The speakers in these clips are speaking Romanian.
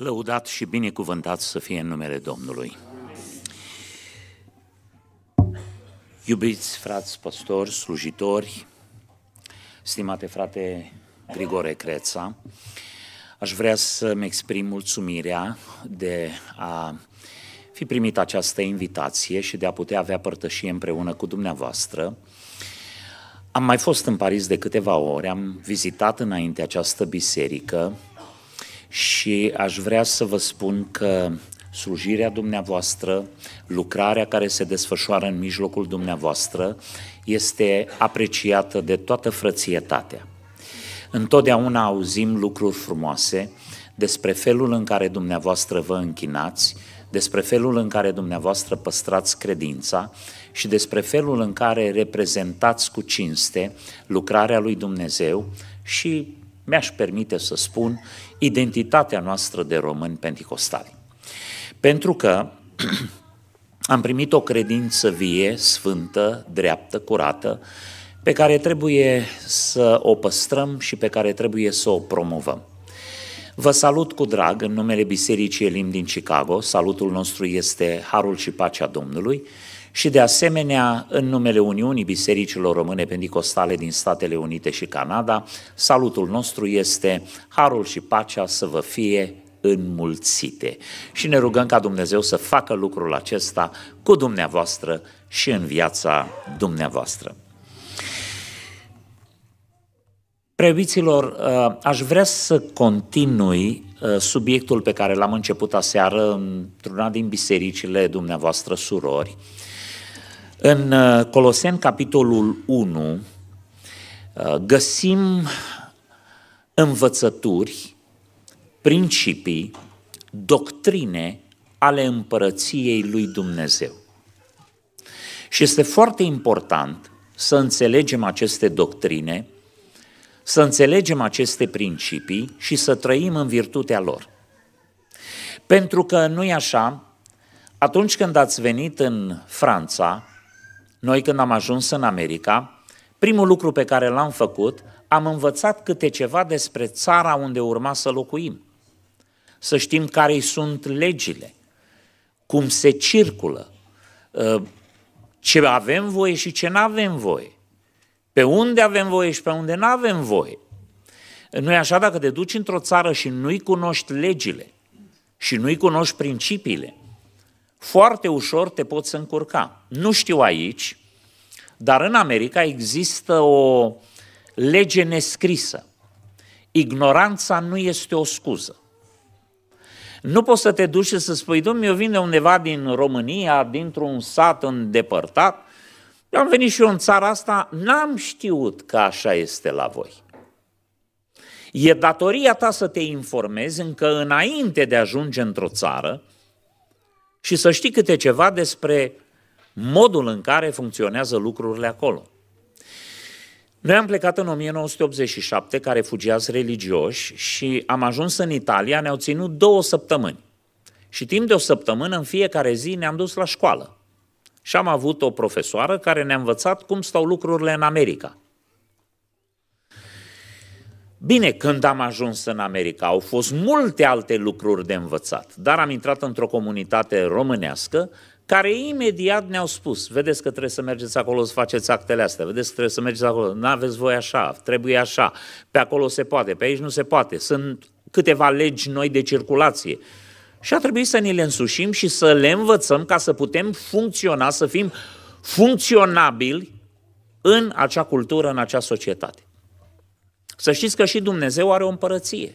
Lăudat și binecuvântat să fie în numele Domnului. Iubiți frați păstori, slujitori, stimate frate Grigore Creța, aș vrea să-mi exprim mulțumirea de a fi primit această invitație și de a putea avea părtășie împreună cu dumneavoastră. Am mai fost în Paris de câteva ore, am vizitat înainte această biserică, și aș vrea să vă spun că slujirea dumneavoastră, lucrarea care se desfășoară în mijlocul dumneavoastră, este apreciată de toată frățietatea. Întotdeauna auzim lucruri frumoase despre felul în care dumneavoastră vă închinați, despre felul în care dumneavoastră păstrați credința și despre felul în care reprezentați cu cinste lucrarea lui Dumnezeu și mi-aș permite să spun, identitatea noastră de români penticostali. Pentru că am primit o credință vie, sfântă, dreaptă, curată, pe care trebuie să o păstrăm și pe care trebuie să o promovăm. Vă salut cu drag în numele Bisericii Elim din Chicago. Salutul nostru este Harul și Pacea Domnului și de asemenea în numele Uniunii Bisericilor Române Pentecostale din Statele Unite și Canada, salutul nostru este Harul și pacea să vă fie înmulțite. Și ne rugăm ca Dumnezeu să facă lucrul acesta cu dumneavoastră și în viața dumneavoastră. Preobiților, uh, aș vrea să continui uh, subiectul pe care l-am început aseară într-una din bisericile dumneavoastră surori, în uh, Coloseni, capitolul 1, uh, găsim învățături, principii, doctrine ale împărăției lui Dumnezeu. Și este foarte important să înțelegem aceste doctrine, să înțelegem aceste principii și să trăim în virtutea lor. Pentru că nu i așa, atunci când ați venit în Franța, noi când am ajuns în America, primul lucru pe care l-am făcut, am învățat câte ceva despre țara unde urma să locuim. Să știm care sunt legile, cum se circulă, uh, ce avem voie și ce nu avem voie, pe unde avem voie și pe unde nu avem voie. Nu e așa dacă te duci într-o țară și nu-i cunoști legile și nu-i cunoști principiile, foarte ușor te poți încurca. Nu știu aici, dar în America există o lege nescrisă. Ignoranța nu este o scuză. Nu poți să te duci și să spui, domnule, eu vin de undeva din România, dintr-un sat îndepărtat, eu am venit și eu în țara asta, n-am știut că așa este la voi. E datoria ta să te informezi încă înainte de a ajunge într-o țară, și să știi câte ceva despre modul în care funcționează lucrurile acolo. Noi am plecat în 1987, care fugiați religioși, și am ajuns în Italia, ne-au ținut două săptămâni. Și timp de o săptămână, în fiecare zi, ne-am dus la școală. Și am avut o profesoară care ne-a învățat cum stau lucrurile în America. Bine, când am ajuns în America, au fost multe alte lucruri de învățat, dar am intrat într-o comunitate românească care imediat ne-au spus, vedeți că trebuie să mergeți acolo să faceți actele astea, vedeți că trebuie să mergeți acolo, nu aveți voi așa, trebuie așa, pe acolo se poate, pe aici nu se poate, sunt câteva legi noi de circulație. Și a trebuit să ni le însușim și să le învățăm ca să putem funcționa, să fim funcționabili în acea cultură, în acea societate. Să știți că și Dumnezeu are o împărăție.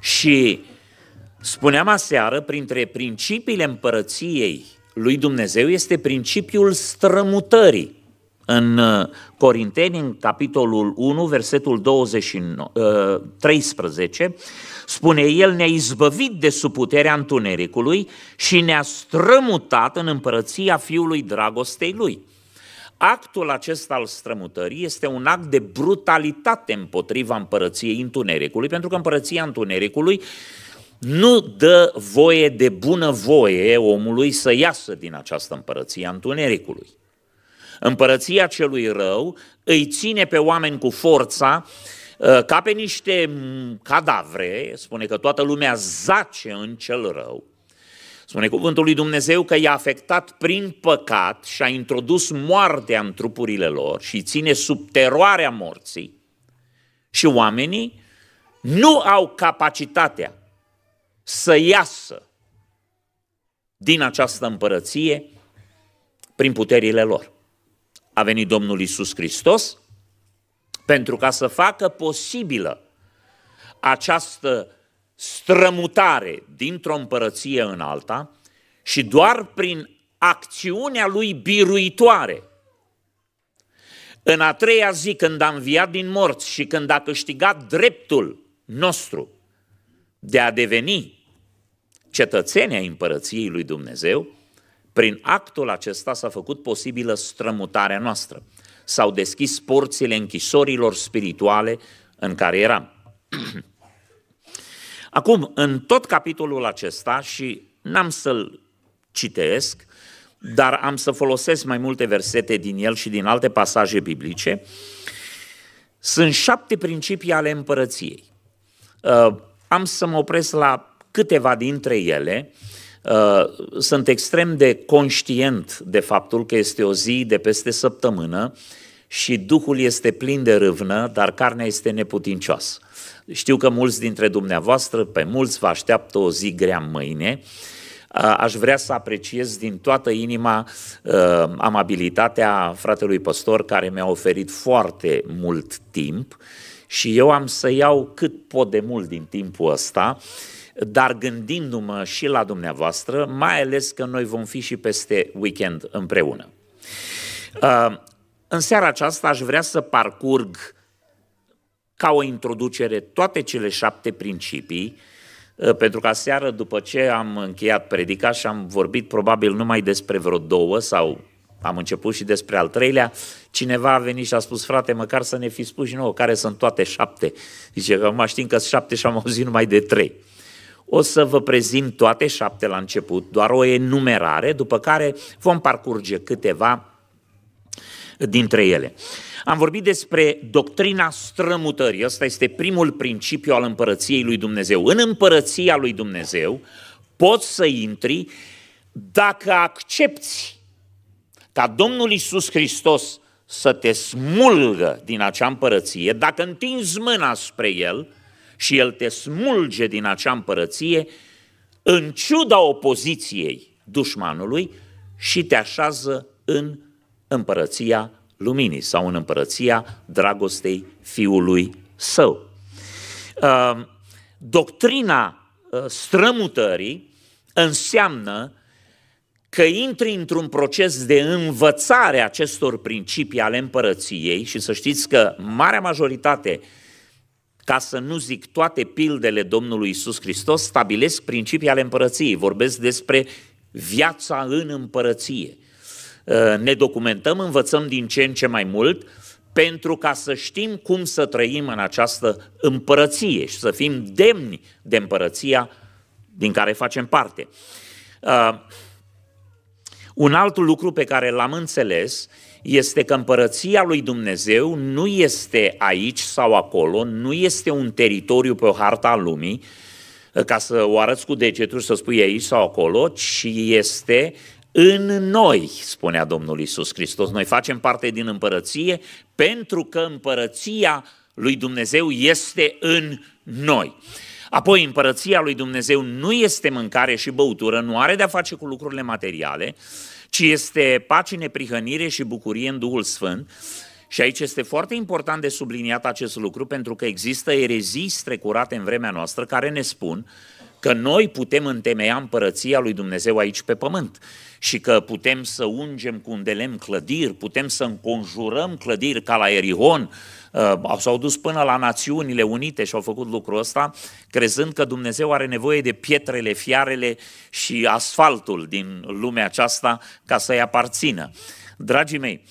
Și spuneam aseară, printre principiile împărăției lui Dumnezeu este principiul strămutării. În uh, Corinteni, în capitolul 1, versetul 29, 13, uh, spune el, ne-a izbăvit de sub puterea întunericului și ne-a strămutat în împărăția Fiului Dragostei Lui. Actul acesta al strămutării este un act de brutalitate împotriva împărăției întunericului, pentru că împărăția întunericului nu dă voie de bună voie omului să iasă din această împărăție a întunericului. Împărăția celui rău îi ține pe oameni cu forța ă, ca pe niște cadavre, spune că toată lumea zace în cel rău, Spune cuvântul lui Dumnezeu că i-a afectat prin păcat și a introdus moartea în trupurile lor și ține sub teroarea morții și oamenii nu au capacitatea să iasă din această împărăție prin puterile lor. A venit Domnul Isus Hristos pentru ca să facă posibilă această strămutare dintr-o împărăție în alta și doar prin acțiunea lui biruitoare. În a treia zi, când a înviat din morți și când a câștigat dreptul nostru de a deveni cetățeni ai împărăției lui Dumnezeu, prin actul acesta s-a făcut posibilă strămutarea noastră. S-au deschis porțile închisorilor spirituale în care eram. Acum, în tot capitolul acesta, și n-am să-l citesc, dar am să folosesc mai multe versete din el și din alte pasaje biblice, sunt șapte principii ale împărăției. Uh, am să mă opresc la câteva dintre ele. Uh, sunt extrem de conștient de faptul că este o zi de peste săptămână și Duhul este plin de râvnă, dar carnea este neputincioasă. Știu că mulți dintre dumneavoastră, pe mulți vă așteaptă o zi grea mâine, aș vrea să apreciez din toată inima uh, amabilitatea fratelui păstor care mi-a oferit foarte mult timp și eu am să iau cât pot de mult din timpul ăsta, dar gândindu-mă și la dumneavoastră, mai ales că noi vom fi și peste weekend împreună. Uh, în seara aceasta aș vrea să parcurg ca o introducere toate cele șapte principii, uh, pentru că seară după ce am încheiat predica și am vorbit probabil numai despre vreo două sau am început și despre al treilea, cineva a venit și a spus, frate, măcar să ne fi spus și nouă care sunt toate șapte. Zice că mă știm că sunt șapte și am auzit numai de trei. O să vă prezint toate șapte la început, doar o enumerare, după care vom parcurge câteva dintre ele. Am vorbit despre doctrina strămutării. Ăsta este primul principiu al împărăției lui Dumnezeu. În împărăția lui Dumnezeu poți să intri dacă accepti ca Domnul Isus Hristos să te smulgă din acea împărăție, dacă întinzi mâna spre El și El te smulge din acea împărăție, în ciuda opoziției dușmanului și te așează în împărăția luminii sau în împărăția dragostei fiului său. Ehm, doctrina eh, strămutării înseamnă că intri într-un proces de învățare a acestor principii ale împărăției și să știți că marea majoritate, ca să nu zic toate pildele Domnului Isus Hristos, stabilesc principii ale împărăției. Vorbesc despre viața în împărăție – Eh, ne documentăm, învățăm din ce în ce mai mult, pentru ca să știm cum să trăim în această împărăție și să fim demni de împărăția din care facem parte. Eh, un alt lucru pe care l-am înțeles este că împărăția lui Dumnezeu nu este aici sau acolo, nu este un teritoriu pe o harta a lumii, eh, ca să o arăți cu degetul și să spui aici sau acolo, ci este în noi, spunea Domnul Isus Hristos. Noi facem parte din împărăție pentru că împărăția lui Dumnezeu este în noi. Apoi, împărăția lui Dumnezeu nu este mâncare și băutură, nu are de-a face cu lucrurile materiale, ci este pace, neprihănire și bucurie în Duhul Sfânt. Și aici este foarte important de subliniat acest lucru, pentru că există erezii strecurate în vremea noastră care ne spun că noi putem întemeia împărăția lui Dumnezeu aici pe pământ și că putem să ungem cu un delem clădiri, putem să înconjurăm clădiri ca la Erihon, uh, s-au dus până la Națiunile Unite și au făcut lucrul ăsta, crezând că Dumnezeu are nevoie de pietrele, fiarele și asfaltul din lumea aceasta ca să-i aparțină. Dragii mei,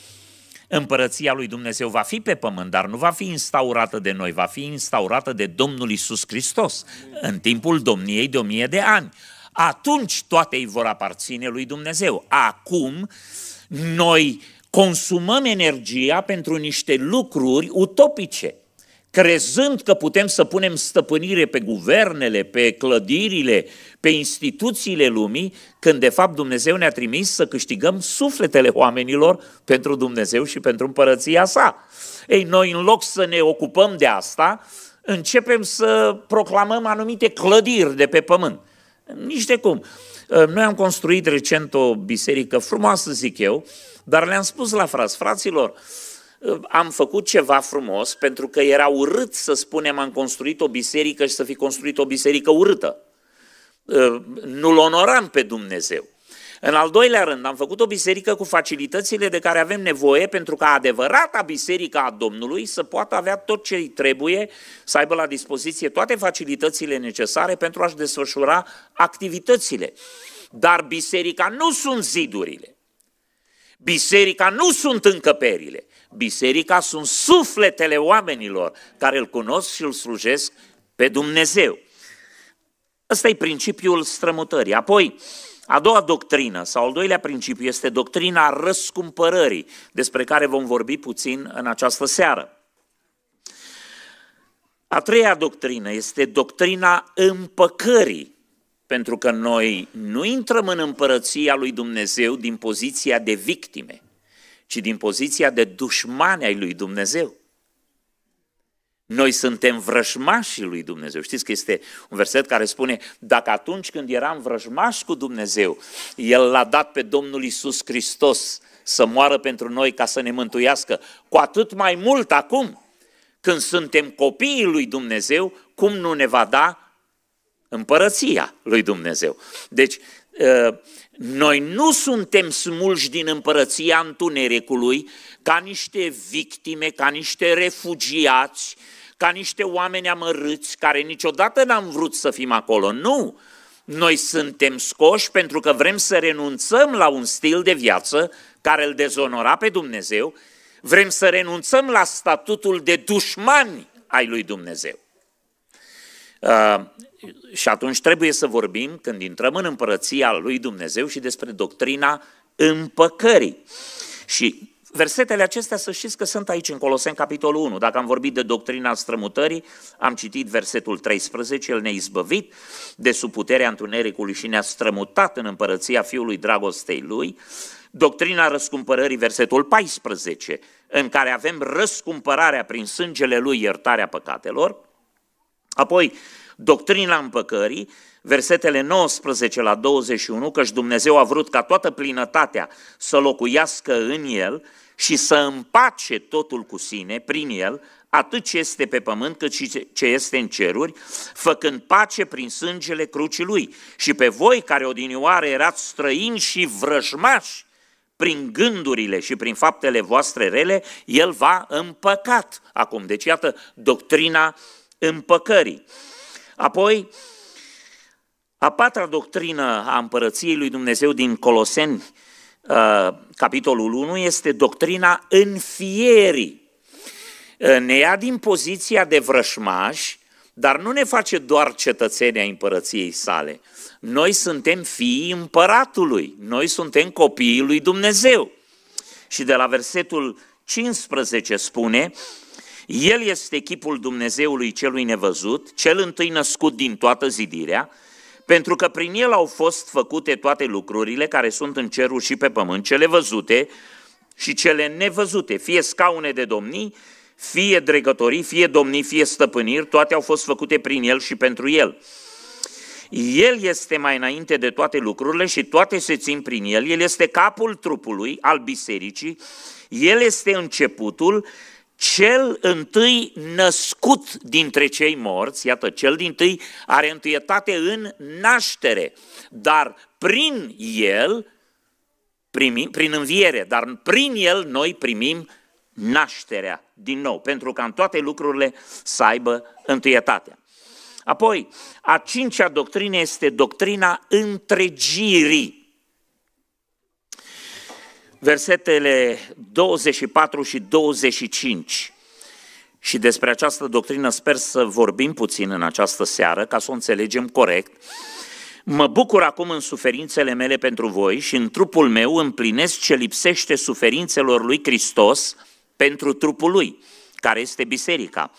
împărăția lui Dumnezeu va fi pe pământ, dar nu va fi instaurată de noi, va fi instaurată de Domnul Isus Hristos în timpul domniei de o mie de ani atunci toate îi vor aparține lui Dumnezeu. Acum noi consumăm energia pentru niște lucruri utopice, crezând că putem să punem stăpânire pe guvernele, pe clădirile, pe instituțiile lumii, când de fapt Dumnezeu ne-a trimis să câștigăm sufletele oamenilor pentru Dumnezeu și pentru împărăția sa. Ei, noi în loc să ne ocupăm de asta, începem să proclamăm anumite clădiri de pe pământ. Nici de cum. Uh, noi am construit recent o biserică frumoasă, zic eu, dar le-am spus la frați, fraților, uh, am făcut ceva frumos pentru că era urât să spunem am construit o biserică și să fi construit o biserică urâtă. Uh, Nu-L onoram pe Dumnezeu. În al doilea rând, am făcut o biserică cu facilitățile de care avem nevoie pentru ca adevărata biserică a Domnului să poată avea tot ce îi trebuie, să aibă la dispoziție toate facilitățile necesare pentru a-și desfășura activitățile. Dar biserica nu sunt zidurile. Biserica nu sunt încăperile. Biserica sunt sufletele oamenilor care îl cunosc și îl slujesc pe Dumnezeu. Ăsta e principiul strămutării. Apoi, uh, a doua doctrină sau al doilea principiu este doctrina răscumpărării, despre care vom vorbi puțin în această seară. A treia doctrină este doctrina împăcării, pentru că noi nu intrăm în împărăția lui Dumnezeu din poziția de victime, ci din poziția de dușmani ai lui Dumnezeu. Noi suntem vrăjmașii lui Dumnezeu. Știți că este un verset care spune, dacă atunci când eram vrăjmași cu Dumnezeu, El l-a dat pe Domnul Isus Hristos să moară pentru noi ca să ne mântuiască, cu atât mai mult acum, când suntem copiii lui Dumnezeu, cum nu ne va da împărăția lui Dumnezeu? Deci, ă, noi nu suntem smulși din împărăția întunericului ca niște victime, ca niște refugiați ca niște oameni amărâți care niciodată n-am vrut să fim acolo. Nu! Noi suntem scoși pentru că vrem să renunțăm la un stil de viață care îl dezonora pe Dumnezeu, vrem să renunțăm la statutul de dușmani ai lui Dumnezeu. Uh, și atunci trebuie să vorbim, când intrăm în împărăția lui Dumnezeu, și despre doctrina împăcării. Și Versetele acestea să știți că sunt aici în Coloseni, capitolul 1. Dacă am vorbit de doctrina strămutării, am citit versetul 13, el ne-a izbăvit de sub puterea întunericului și ne-a strămutat în împărăția Fiului Dragostei Lui. Doctrina răscumpărării, versetul 14, în care avem răscumpărarea prin sângele Lui, iertarea păcatelor. Apoi, doctrina împăcării, versetele 19 la 21, căci Dumnezeu a vrut ca toată plinătatea să locuiască în el și să împace totul cu sine prin el, atât ce este pe pământ cât și ce este în ceruri, făcând pace prin sângele crucii lui. Și pe voi care odinioară erați străini și vrăjmași prin gândurile și prin faptele voastre rele, el va împăcat acum. Deci iată doctrina împăcării. Apoi, a patra doctrină a împărăției lui Dumnezeu din Coloseni, uh, capitolul 1, este doctrina înfierii. Uh, ne ia din poziția de vrășmași, dar nu ne face doar cetățenii ai împărăției sale. Noi suntem fii împăratului, noi suntem copiii lui Dumnezeu. Și de la versetul 15 spune, El este chipul Dumnezeului celui nevăzut, cel întâi născut din toată zidirea, pentru că prin el au fost făcute toate lucrurile care sunt în cerul și pe pământ, cele văzute și cele nevăzute, fie scaune de domnii, fie dregătorii, fie domnii, fie stăpâniri, toate au fost făcute prin el și pentru el. El este mai înainte de toate lucrurile și toate se țin prin el. El este capul trupului al bisericii, el este începutul cel întâi născut dintre cei morți, iată, cel din tâi are întâietate în naștere, dar prin el, primim, prin înviere, dar prin el noi primim nașterea din nou, pentru ca în toate lucrurile să aibă întâietatea. Apoi, a cincea doctrină este doctrina întregirii versetele 24 și 25. Și despre această doctrină sper să vorbim puțin în această seară, ca să o înțelegem corect. Mă bucur acum în suferințele mele pentru voi și în trupul meu împlinesc ce lipsește suferințelor lui Hristos pentru trupul lui, care este biserica.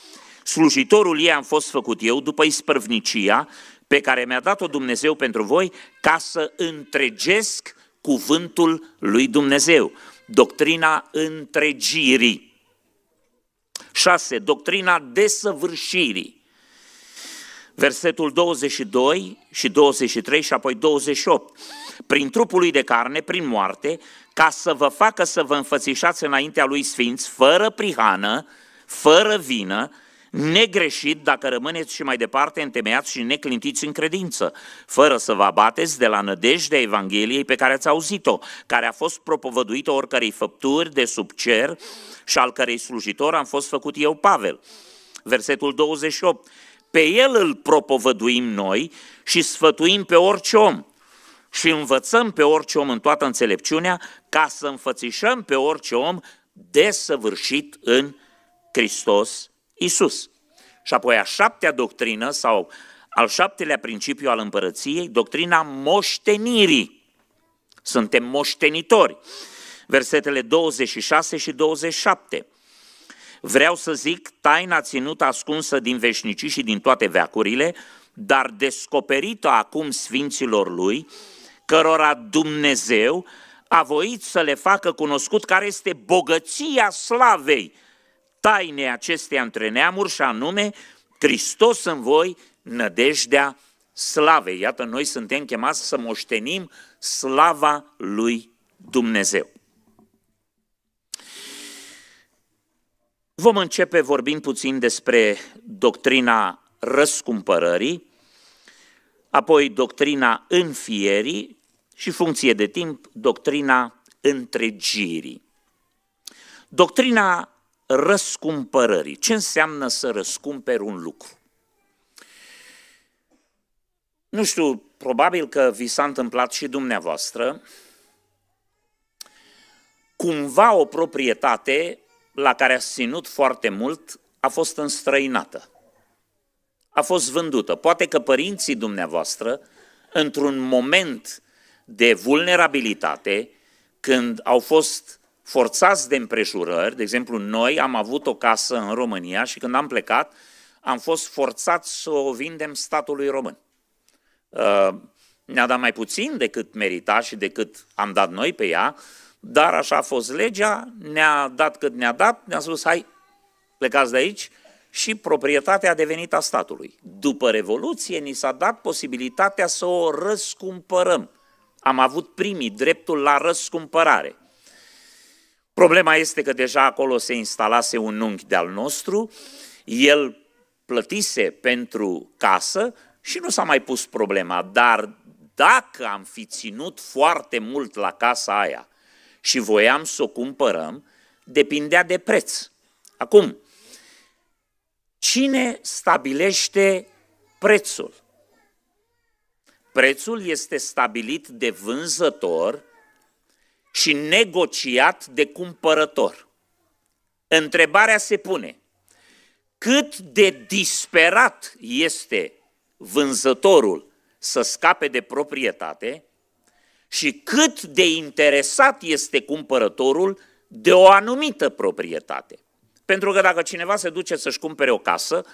Slujitorul ei am fost făcut eu după ispărvnicia pe care mi-a dat-o Dumnezeu pentru voi ca să întregesc cuvântul lui Dumnezeu, doctrina întregirii. 6. Doctrina desăvârșirii. Versetul 22 și 23 și apoi 28. Prin trupul lui de carne, prin moarte, ca să vă facă să vă înfățișați înaintea lui Sfinți, fără prihană, fără vină, negreșit dacă rămâneți și mai departe întemeiați și neclintiți în credință, fără să vă abateți de la nădejdea Evangheliei pe care ați auzit-o, care a fost propovăduită oricărei făpturi de sub cer și al cărei slujitor am fost făcut eu Pavel. Versetul 28. Pe el îl propovăduim noi și sfătuim pe orice om și învățăm pe orice om în toată înțelepciunea ca să înfățișăm pe orice om desăvârșit în Hristos Isus. Și apoi a șaptea doctrină sau al șaptelea principiu al împărăției, doctrina moștenirii. Suntem moștenitori. Versetele 26 și 27. Vreau să zic taina ținută ascunsă din veșnicii și din toate veacurile, dar descoperită acum sfinților lui, cărora Dumnezeu a voit să le facă cunoscut care este bogăția slavei taine acestea între neamuri și anume Hristos în voi, nădejdea slavei. Iată, noi suntem chemați să moștenim slava lui Dumnezeu. Vom începe vorbind puțin despre doctrina răscumpărării, apoi doctrina înfierii și, funcție de timp, doctrina întregirii. Doctrina răscumpărării. Ce înseamnă să răscumperi un lucru? Nu știu, probabil că vi s-a întâmplat și dumneavoastră cumva o proprietate la care ați ținut foarte mult a fost înstrăinată. A fost vândută. Poate că părinții dumneavoastră, într-un moment de vulnerabilitate, când au fost forțați de împrejurări, de exemplu, noi am avut o casă în România și când am plecat, am fost forțați să o vindem statului român. Uh, ne-a dat mai puțin decât merita și decât am dat noi pe ea, dar așa a fost legea, ne-a dat cât ne-a dat, ne-a spus, hai, plecați de aici, și proprietatea a devenit a statului. După Revoluție ni s-a dat posibilitatea să o răscumpărăm. Am avut primii dreptul la răscumpărare. Problema este că deja acolo se instalase un unchi de-al nostru, el plătise pentru casă și nu s-a mai pus problema, dar dacă am fi ținut foarte mult la casa aia și voiam să o cumpărăm, depindea de preț. Acum, cine stabilește prețul? Prețul este stabilit de vânzător și negociat de cumpărător. Întrebarea se pune, cât de disperat este vânzătorul să scape de proprietate și cât de interesat este cumpărătorul de o anumită proprietate. Pentru că dacă cineva se duce să-și cumpere o casă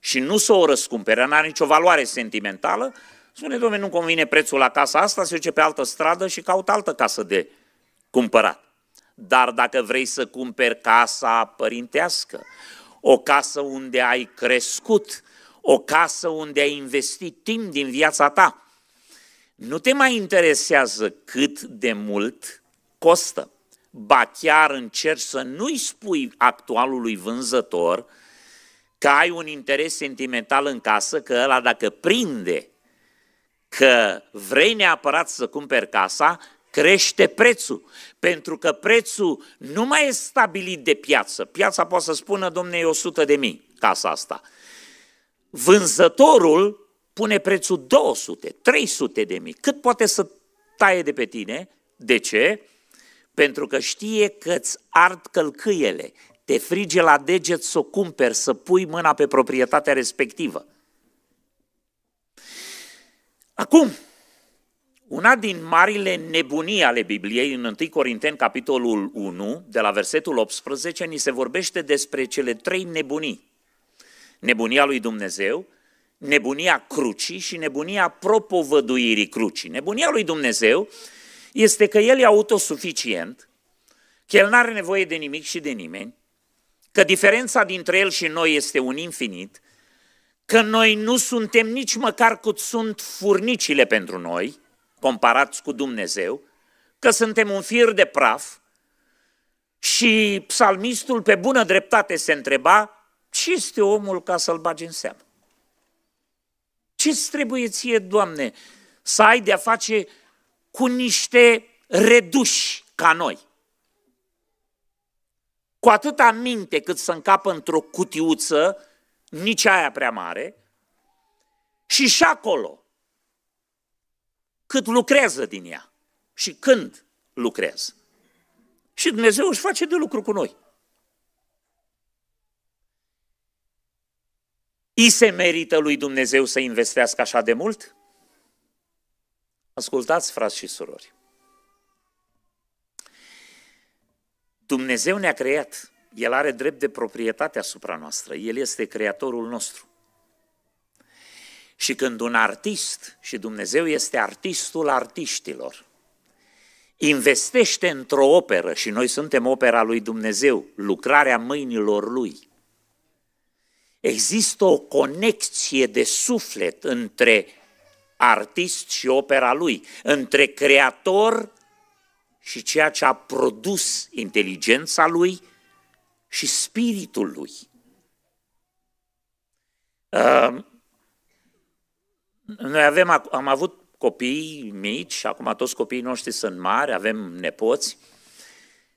și nu să o răscumpere, nu are nicio valoare sentimentală, spune, domnule, nu convine prețul la casa asta, se duce pe altă stradă și caută altă casă de cumpărat. Dar dacă vrei să cumperi casa părintească, o casă unde ai crescut, o casă unde ai investit timp din viața ta, nu te mai interesează cât de mult costă. Ba chiar încerci să nu-i spui actualului vânzător că ai un interes sentimental în casă, că ăla dacă prinde că vrei neapărat să cumperi casa, crește prețul, pentru că prețul nu mai e stabilit de piață. Piața poate să spună, domne, e 100 de mii casa asta. Vânzătorul pune prețul 200, 300 de mii. Cât poate să taie de pe tine? De ce? Pentru că știe că îți ard călcâiele, te frige la deget să o cumperi, să pui mâna pe proprietatea respectivă. Acum, una din marile nebunii ale Bibliei, în 1 Corinteni, capitolul 1, de la versetul 18, ni se vorbește despre cele trei nebunii. Nebunia lui Dumnezeu, nebunia crucii și nebunia propovăduirii crucii. Nebunia lui Dumnezeu este că El e autosuficient, că El nu are nevoie de nimic și de nimeni, că diferența dintre El și noi este un infinit, că noi nu suntem nici măcar cât sunt furnicile pentru noi – comparați cu Dumnezeu, că suntem un fir de praf și psalmistul pe bună dreptate se întreba ce este omul ca să-l bagi în seamă? Ce-ți trebuie ție, Doamne, să ai de-a face cu niște reduși ca noi? Cu atâta minte cât să încapă într-o cutiuță, nici aia prea mare, și și acolo cât lucrează din ea și când lucrează. Și Dumnezeu își face de lucru cu noi. I se merită lui Dumnezeu să investească așa de mult? Ascultați, frați și surori. Dumnezeu ne-a creat. El are drept de proprietate asupra noastră. El este creatorul nostru. Și când un artist, și Dumnezeu este artistul artiștilor, investește într-o operă, și noi suntem opera lui Dumnezeu, lucrarea mâinilor lui, există o conexie de suflet între artist și opera lui, între creator și ceea ce a produs inteligența lui și spiritul lui. Noi avem, am avut copii mici, acum toți copiii noștri sunt mari, avem nepoți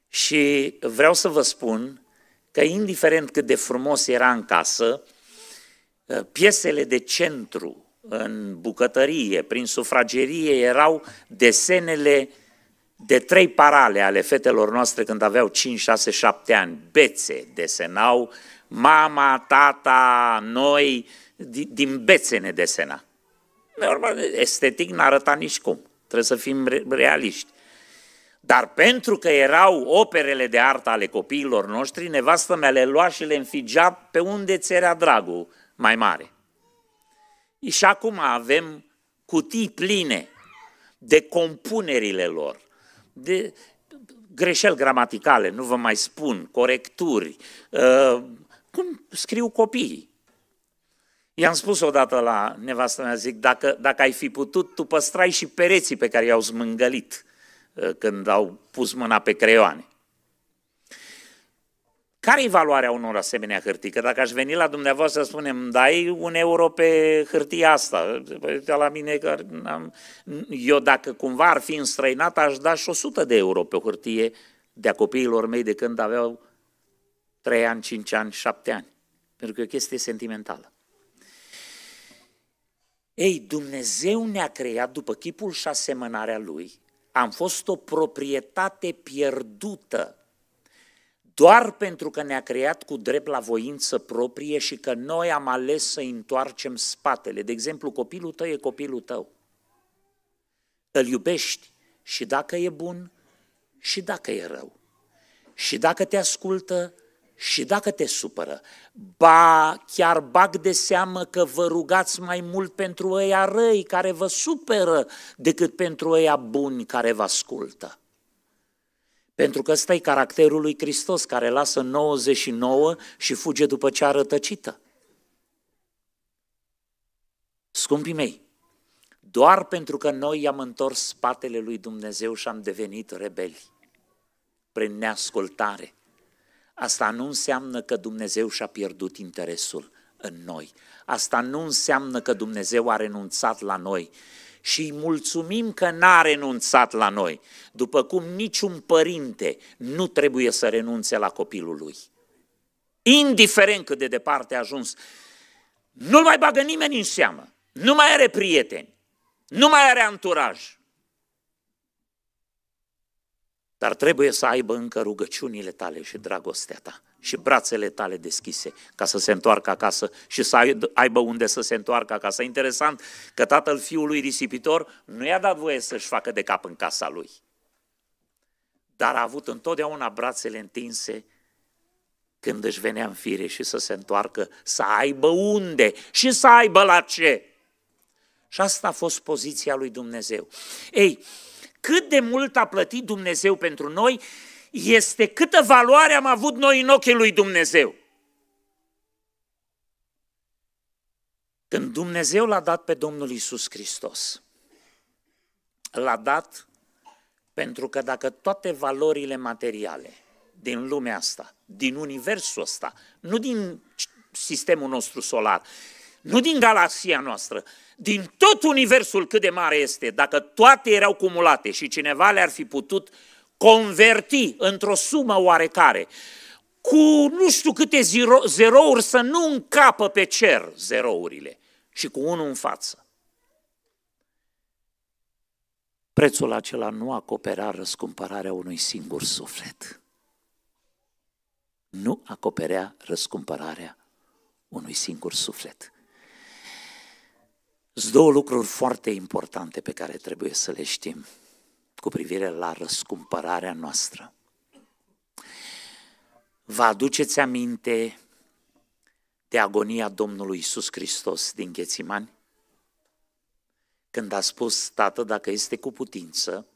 și vreau să vă spun că indiferent cât de frumos era în casă, ă, piesele de centru în bucătărie, prin sufragerie, erau desenele de trei parale ale fetelor noastre când aveau 5, 6, 7 ani. Bețe desenau, mama, tata, noi, din bețe ne desena normal, estetic n arăta nici cum. Trebuie să fim realiști. Dar pentru că erau operele de artă ale copiilor noștri, nevastă mea le lua și le înfigea pe unde era dragul mai mare. Și acum avem cutii pline de compunerile lor, de greșeli gramaticale, nu vă mai spun, corecturi, uh, cum scriu copiii. I-am spus odată la nevastă mea, zic, dacă, dacă ai fi putut, tu păstrai și pereții pe care i-au smângălit uh, când au pus mâna pe creioane. Care-i valoarea unor asemenea hârtii? Că dacă aș veni la dumneavoastră să spunem, dai un euro pe hârtia asta, la mine, că am... eu dacă cumva ar fi înstrăinat, aș da și 100 de euro pe o hârtie de a copiilor mei de când aveau 3 ani, 5 ani, 7 ani. Pentru că e o chestie sentimentală. Ei, Dumnezeu ne-a creat după chipul și asemănarea Lui, am fost o proprietate pierdută doar pentru că ne-a creat cu drept la voință proprie și că noi am ales să întoarcem spatele. De exemplu, copilul tău e copilul tău. Îl iubești și dacă e bun și dacă e rău. Și dacă te ascultă și dacă te supără, ba, chiar bag de seamă că vă rugați mai mult pentru ăia răi care vă supără decât pentru ăia buni care vă ascultă. Pentru că ăsta e caracterul lui Hristos care lasă 99 și fuge după cea rătăcită. Scumpii mei, doar pentru că noi i-am întors spatele lui Dumnezeu și am devenit rebeli prin neascultare – Asta nu înseamnă că Dumnezeu și-a pierdut interesul în noi. Asta nu înseamnă că Dumnezeu a renunțat la noi. Și îi mulțumim că n-a renunțat la noi, după cum niciun părinte nu trebuie să renunțe la copilul lui. Indiferent cât de departe a ajuns, nu-l mai bagă nimeni în seamă, nu mai are prieteni, nu mai are anturaj, dar trebuie să aibă încă rugăciunile tale și dragostea ta și brațele tale deschise ca să se întoarcă acasă și să aibă unde să se întoarcă acasă. Interesant că tatăl fiului risipitor nu i-a dat voie să-și facă de cap în casa lui, dar a avut întotdeauna brațele întinse când își venea în fire și să se întoarcă, să aibă unde și să aibă la ce. Și asta a fost poziția lui Dumnezeu. Ei, cât de mult a plătit Dumnezeu pentru noi, este câtă valoare am avut noi în ochii lui Dumnezeu. Când Dumnezeu l-a dat pe Domnul Isus Hristos, l-a dat pentru că dacă toate valorile materiale din lumea asta, din universul ăsta, nu din sistemul nostru solar, nu din galaxia noastră, din tot universul cât de mare este, dacă toate erau cumulate și cineva le-ar fi putut converti într-o sumă oarecare, cu nu știu câte zero, zerouri să nu încapă pe cer zerourile și cu unul în față. Prețul acela nu acopera răscumpărarea unui singur suflet. Nu acoperea răscumpărarea unui singur suflet. Sunt două lucruri foarte importante pe care trebuie să le știm cu privire la răscumpărarea noastră. Vă aduceți aminte de agonia Domnului Isus Hristos din Ghețimani? Când a spus, Tată, dacă este cu putință,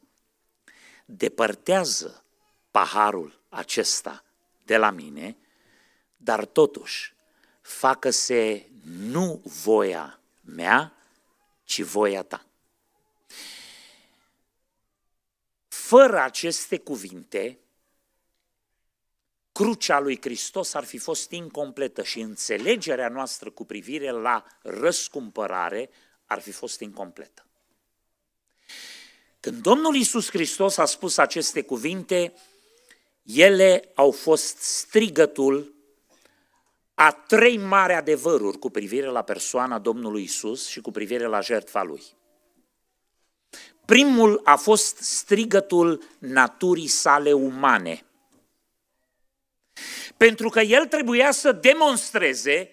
depărtează paharul acesta de la mine, dar totuși, facă-se nu voia mea, ci voia ta. Fără aceste cuvinte, crucea lui Hristos ar fi fost incompletă și înțelegerea noastră cu privire la răscumpărare ar fi fost incompletă. Când Domnul Iisus Hristos a spus aceste cuvinte, ele au fost strigătul a trei mari adevăruri cu privire la persoana Domnului Isus și cu privire la jertfa lui. Primul a fost strigătul naturii sale umane. Pentru că el trebuia să demonstreze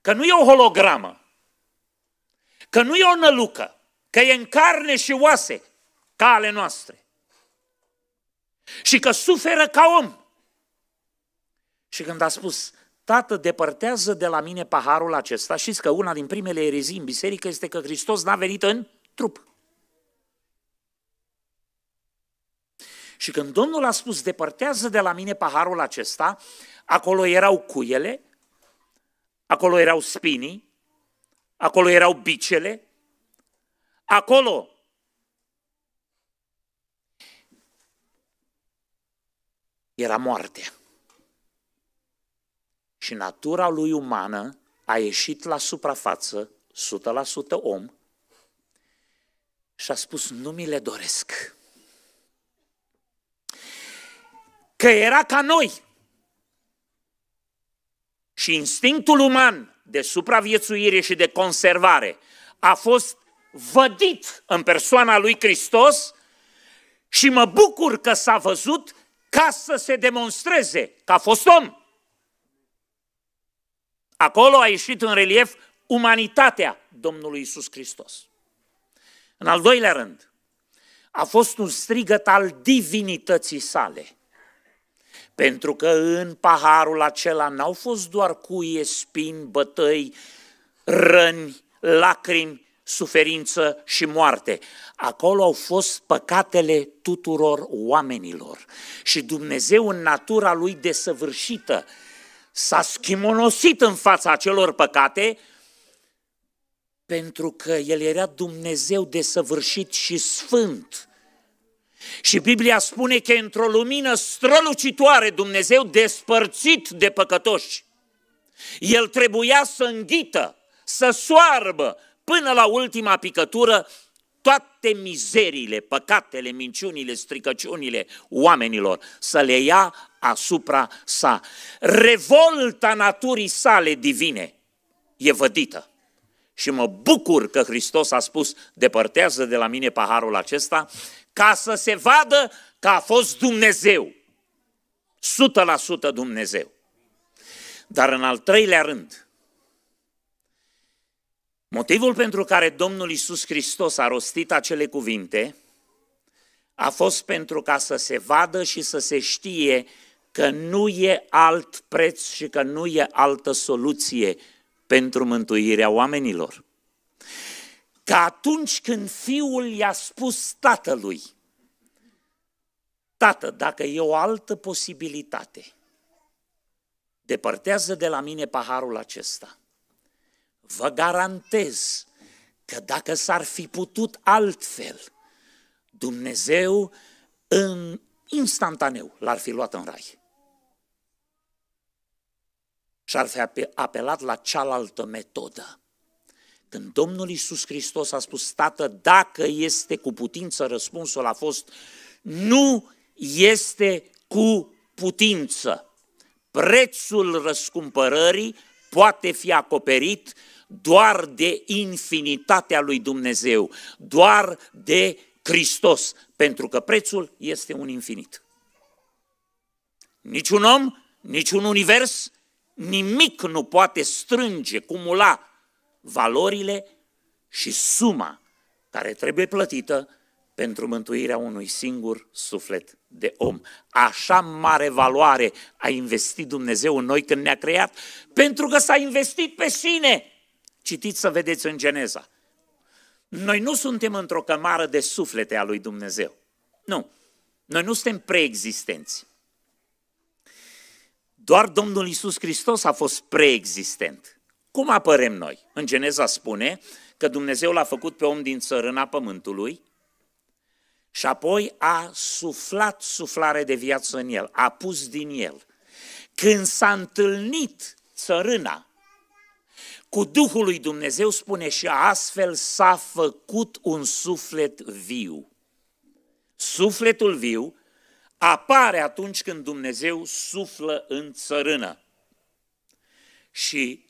că nu e o hologramă, că nu e o nălucă, că e în carne și oase, ca ale noastre. Și că suferă ca om. Și când a spus, Tată, depărtează de la mine paharul acesta. Știți că una din primele erezii în biserică este că Hristos n-a venit în trup. Și când Domnul a spus, depărtează de la mine paharul acesta, acolo erau cuiele, acolo erau spinii, acolo erau bicele, acolo era moartea și natura lui umană a ieșit la suprafață, 100% om, și a spus, nu mi le doresc. Că era ca noi. Și instinctul uman de supraviețuire și de conservare a fost vădit în persoana lui Hristos și mă bucur că s-a văzut ca să se demonstreze că a fost om. Acolo a ieșit în relief umanitatea Domnului Isus Hristos. În al doilea rând, a fost un strigăt al divinității sale. Pentru că în paharul acela n-au fost doar cuie, spini, bătăi, răni, lacrimi, suferință și moarte. Acolo au fost păcatele tuturor oamenilor. Și Dumnezeu în natura lui desăvârșită s-a schimonosit în fața acelor păcate, pentru că el era Dumnezeu desăvârșit și sfânt. Și Biblia spune că într-o lumină strălucitoare Dumnezeu despărțit de păcătoși. El trebuia să înghită, să soarbă până la ultima picătură toate mizeriile, păcatele, minciunile, stricăciunile oamenilor, să le ia asupra sa. Revolta naturii sale divine e vădită. Și mă bucur că Hristos a spus, depărtează de la mine paharul acesta, ca să se vadă că a fost Dumnezeu. 100% Dumnezeu. Dar în al treilea rând, motivul pentru care Domnul Isus Hristos a rostit acele cuvinte a fost pentru ca să se vadă și să se știe că nu e alt preț și că nu e altă soluție pentru mântuirea oamenilor. Că atunci când fiul i-a spus tatălui, Tată, dacă e o altă posibilitate, depărtează de la mine paharul acesta. Vă garantez că dacă s-ar fi putut altfel, Dumnezeu în instantaneu l-ar fi luat în rai și ar fi apelat la cealaltă metodă. Când Domnul Iisus Hristos a spus, Tată, dacă este cu putință, răspunsul a fost, nu este cu putință. Prețul răscumpărării poate fi acoperit doar de infinitatea lui Dumnezeu, doar de Hristos, pentru că prețul este un infinit. Niciun om, niciun univers, nimic nu poate strânge, cumula valorile și suma care trebuie plătită pentru mântuirea unui singur suflet de om. Așa mare valoare a investit Dumnezeu în noi când ne-a creat, pentru că s-a investit pe sine. Citiți să vedeți în Geneza. Noi nu suntem într-o cămară de suflete a lui Dumnezeu. Nu. Noi nu suntem preexistenți. Doar Domnul Isus Hristos a fost preexistent. Cum apărem noi? În Geneza spune că Dumnezeu l-a făcut pe om din țărâna pământului și apoi a suflat suflare de viață în el, a pus din el. Când s-a întâlnit țărâna cu Duhul lui Dumnezeu, spune și astfel s-a făcut un suflet viu. Sufletul viu apare atunci când Dumnezeu suflă în țărână. Și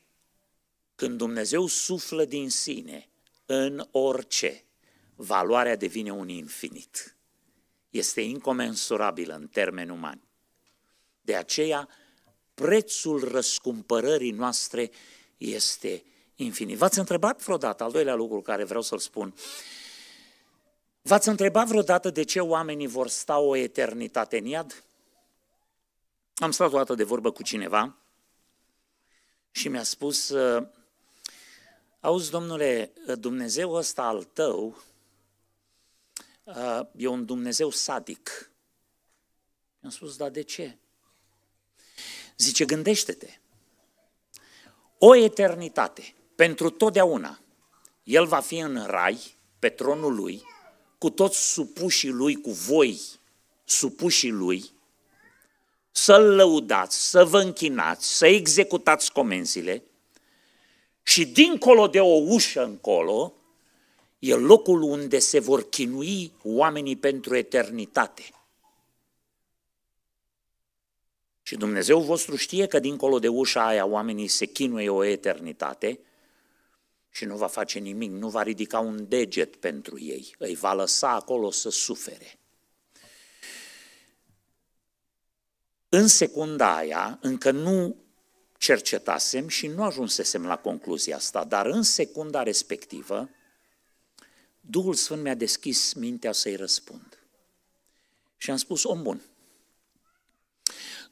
când Dumnezeu suflă din sine în orice, valoarea devine un infinit. Este incomensurabilă în termeni umani. De aceea, prețul răscumpărării noastre este infinit. V-ați întrebat vreodată, al doilea lucru care vreau să-l spun, V-ați întrebat vreodată de ce oamenii vor sta o eternitate în iad? Am stat o dată de vorbă cu cineva și mi-a spus, ă, auzi, domnule, ă, Dumnezeu ăsta al tău ă, e un Dumnezeu sadic. Mi-am spus, dar de ce? Zice, gândește-te, o eternitate, pentru totdeauna, el va fi în rai, pe tronul lui, cu toți supușii lui, cu voi supușii lui, să-l lăudați, să vă închinați, să executați comenzile și dincolo de o ușă încolo e locul unde se vor chinui oamenii pentru eternitate. Și Dumnezeu vostru știe că dincolo de ușa aia oamenii se chinuie o eternitate – și nu va face nimic, nu va ridica un deget pentru ei, îi va lăsa acolo să sufere. În secunda aia, încă nu cercetasem și nu ajunsesem la concluzia asta, dar în secunda respectivă, Duhul Sfânt mi-a deschis mintea să-i răspund. Și am spus, om bun,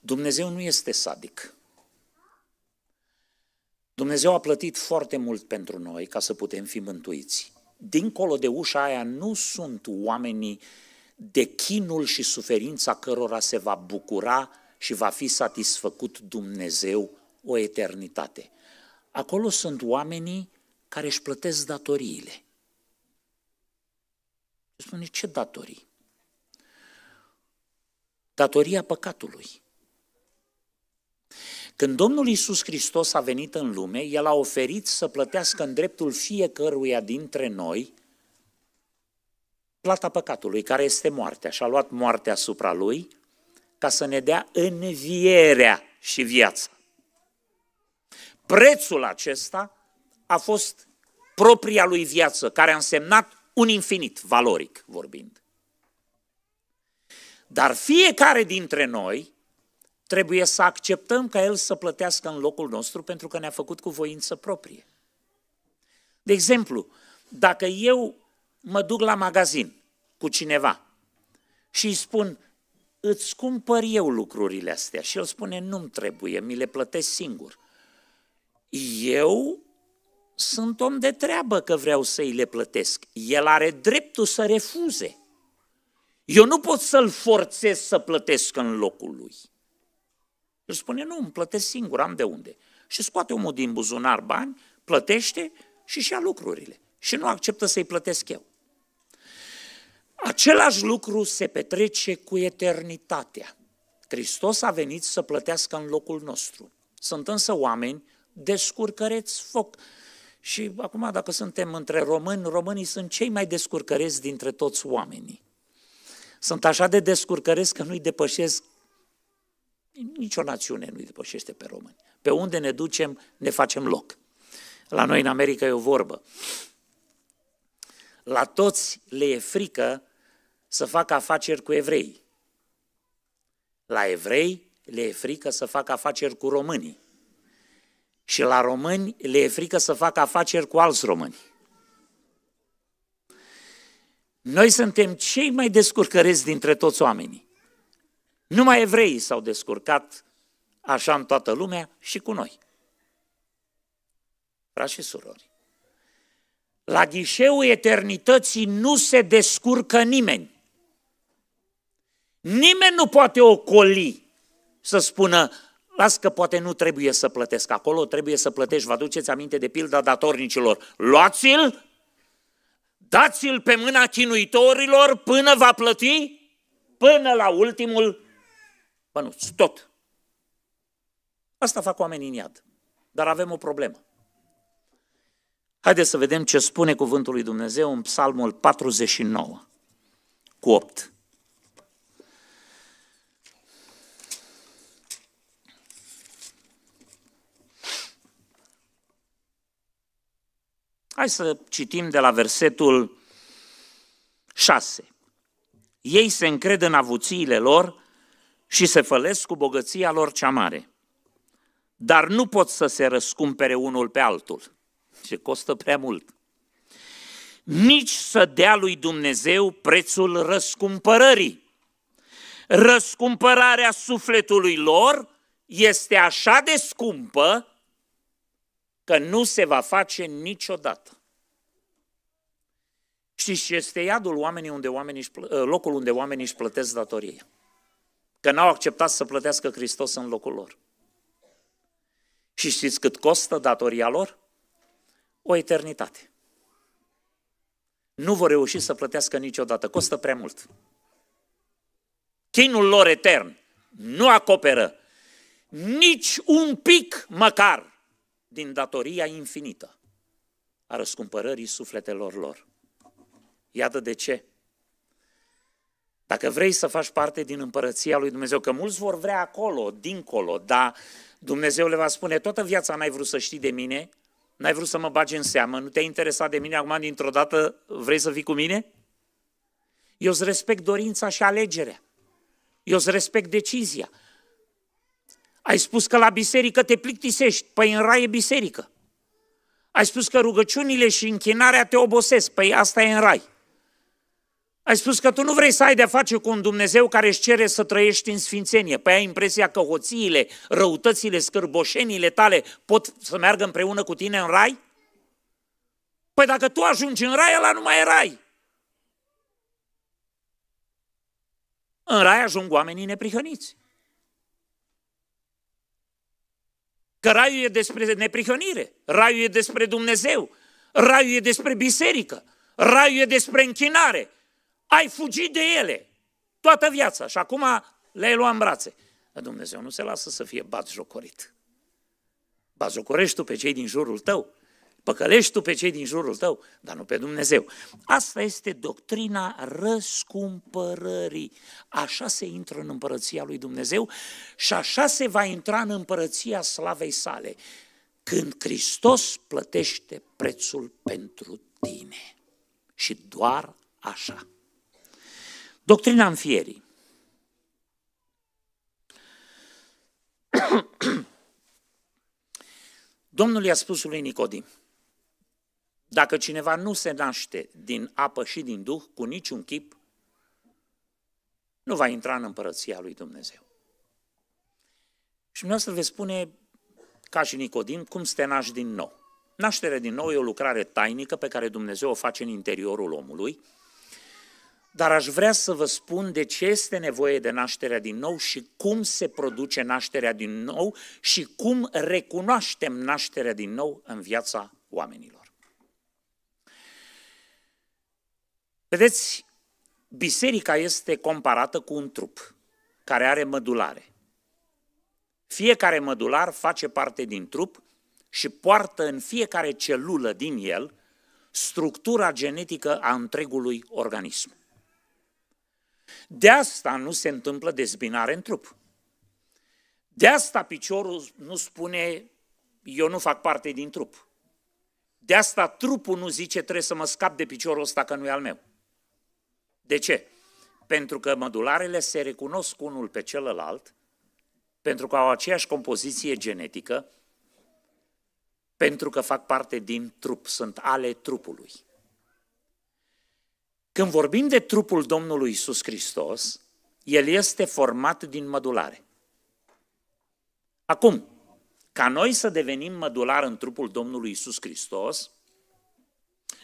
Dumnezeu nu este sadic. Dumnezeu a plătit foarte mult pentru noi ca să putem fi mântuiți. Dincolo de ușa aia nu sunt oamenii de chinul și suferința cărora se va bucura și va fi satisfăcut Dumnezeu o eternitate. Acolo sunt oamenii care își plătesc datoriile. Spune, ce datorii? Datoria păcatului. Când Domnul Isus Hristos a venit în lume, El a oferit să plătească în dreptul fiecăruia dintre noi plata păcatului, care este moartea, și a luat moartea asupra Lui ca să ne dea învierea și viața. Prețul acesta a fost propria lui viață, care a însemnat un infinit, valoric vorbind. Dar fiecare dintre noi Trebuie să acceptăm ca El să plătească în locul nostru pentru că ne-a făcut cu voință proprie. De exemplu, dacă eu mă duc la magazin cu cineva și îi spun, îți cumpăr eu lucrurile astea și el spune, nu-mi trebuie, mi le plătesc singur. Eu sunt om de treabă că vreau să îi le plătesc. El are dreptul să refuze. Eu nu pot să-l forțez să plătesc în locul lui. El spune, nu, îmi plătesc singur, am de unde. Și scoate omul din buzunar bani, plătește și și ia lucrurile. Și nu acceptă să-i plătesc eu. Același lucru se petrece cu eternitatea. Hristos a venit să plătească în locul nostru. Sunt însă oameni descurcăreți foc. Și acum, dacă suntem între români, românii sunt cei mai descurcăreți dintre toți oamenii. Sunt așa de descurcăreți că nu-i depășesc Nicio națiune nu-i depășește pe români. Pe unde ne ducem, ne facem loc. La noi în America e o vorbă. La toți le e frică să facă afaceri cu evrei. La evrei le e frică să facă afaceri cu românii. Și la români le e frică să facă afaceri cu alți români. Noi suntem cei mai descurcăreți dintre toți oamenii. Numai evreii s-au descurcat așa în toată lumea și cu noi. Frați și surori, la ghișeul eternității nu se descurcă nimeni. Nimeni nu poate ocoli să spună, las că poate nu trebuie să plătesc acolo, trebuie să plătești. Vă aduceți aminte de pilda datornicilor. Luați-l, dați-l pe mâna chinuitorilor până va plăti, până la ultimul Bănuți, tot. Asta fac oamenii în iad. Dar avem o problemă. Haideți să vedem ce spune cuvântul lui Dumnezeu în Psalmul 49 cu 8. Hai să citim de la versetul 6. Ei se încred în avuțiile lor și se fălesc cu bogăția lor cea mare. Dar nu pot să se răscumpere unul pe altul. Ce costă prea mult. Nici să dea lui Dumnezeu prețul răscumpărării. Răscumpărarea sufletului lor este așa de scumpă că nu se va face niciodată. Știți ce este iadul oamenii unde oamenii, locul unde oamenii își plătesc datoria că n-au acceptat să plătească Hristos în locul lor. Și știți cât costă datoria lor? O eternitate. Nu vor reuși să plătească niciodată, costă prea mult. Chinul lor etern nu acoperă nici un pic măcar din datoria infinită a răscumpărării sufletelor lor. Iată de ce dacă vrei să faci parte din împărăția lui Dumnezeu, că mulți vor vrea acolo, dincolo, dar Dumnezeu le va spune, toată viața n-ai vrut să știi de mine, n-ai vrut să mă bagi în seamă, nu te-ai interesat de mine, acum dintr-o dată vrei să vii cu mine? Eu îți respect dorința și alegerea. Eu îți respect decizia. Ai spus că la biserică te plictisești, păi în rai e biserică. Ai spus că rugăciunile și închinarea te obosesc, păi asta e în rai. Ai spus că tu nu vrei să ai de-a face cu un Dumnezeu care își cere să trăiești în sfințenie. Păi ai impresia că hoțiile, răutățile, scârboșenile tale pot să meargă împreună cu tine în rai? Păi dacă tu ajungi în rai, ăla nu mai e rai. În rai ajung oamenii neprihăniți. Că raiul e despre neprihănire, raiul e despre Dumnezeu, raiul e despre biserică, raiul e despre închinare, ai fugit de ele toată viața și acum le-ai luat în brațe. Dar Dumnezeu nu se lasă să fie Bat jocorești tu pe cei din jurul tău, păcălești tu pe cei din jurul tău, dar nu pe Dumnezeu. Asta este doctrina răscumpărării. Așa se intră în împărăția lui Dumnezeu și așa se va intra în împărăția slavei sale, când Hristos plătește prețul pentru tine. Și doar așa. Doctrina înfierii. Domnul i-a spus lui Nicodim, dacă cineva nu se naște din apă și din Duh, cu niciun chip, nu va intra în împărăția lui Dumnezeu. Și dumneavoastră veți spune, ca și Nicodim, cum să te naști din nou. Nașterea din nou e o lucrare tainică pe care Dumnezeu o face în interiorul omului, dar aș vrea să vă spun de ce este nevoie de nașterea din nou și cum se produce nașterea din nou și cum recunoaștem nașterea din nou în viața oamenilor. Vedeți, biserica este comparată cu un trup care are mădulare. Fiecare mădular face parte din trup și poartă în fiecare celulă din el structura genetică a întregului organism. De asta nu se întâmplă dezbinare în trup. De asta piciorul nu spune, eu nu fac parte din trup. De asta trupul nu zice, trebuie să mă scap de piciorul ăsta că nu e al meu. De ce? Pentru că mădularele se recunosc unul pe celălalt, pentru că au aceeași compoziție genetică, pentru că fac parte din trup, sunt ale trupului. Când vorbim de trupul Domnului Isus Hristos, el este format din mădulare. Acum, ca noi să devenim mădular în trupul Domnului Isus Hristos,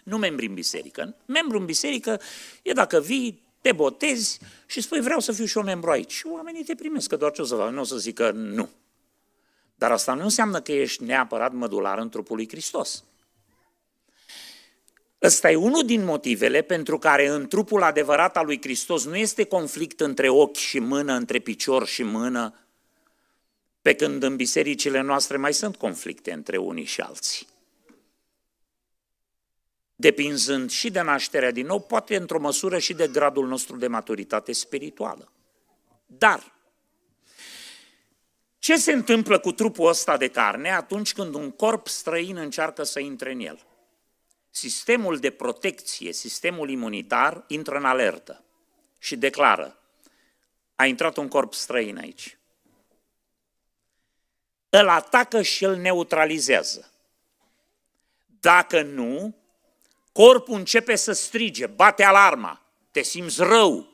nu membri în biserică. Membru în biserică e dacă vii, te botezi și spui vreau să fiu și eu membru aici. Și oamenii te primesc, că doar ce o să fac? Nu o să zică nu. Dar asta nu înseamnă că ești neapărat mădular în trupul lui Hristos. Ăsta e unul din motivele pentru care în trupul adevărat al lui Hristos nu este conflict între ochi și mână, între picior și mână, pe când în bisericile noastre mai sunt conflicte între unii și alții. Depinzând și de nașterea din nou, poate într-o măsură și de gradul nostru de maturitate spirituală. Dar, ce se întâmplă cu trupul ăsta de carne atunci când un corp străin încearcă să intre în el? sistemul de protecție, sistemul imunitar, intră în alertă și declară a intrat un corp străin aici. Îl atacă și îl neutralizează. Dacă nu, corpul începe să strige, bate alarma, te simți rău,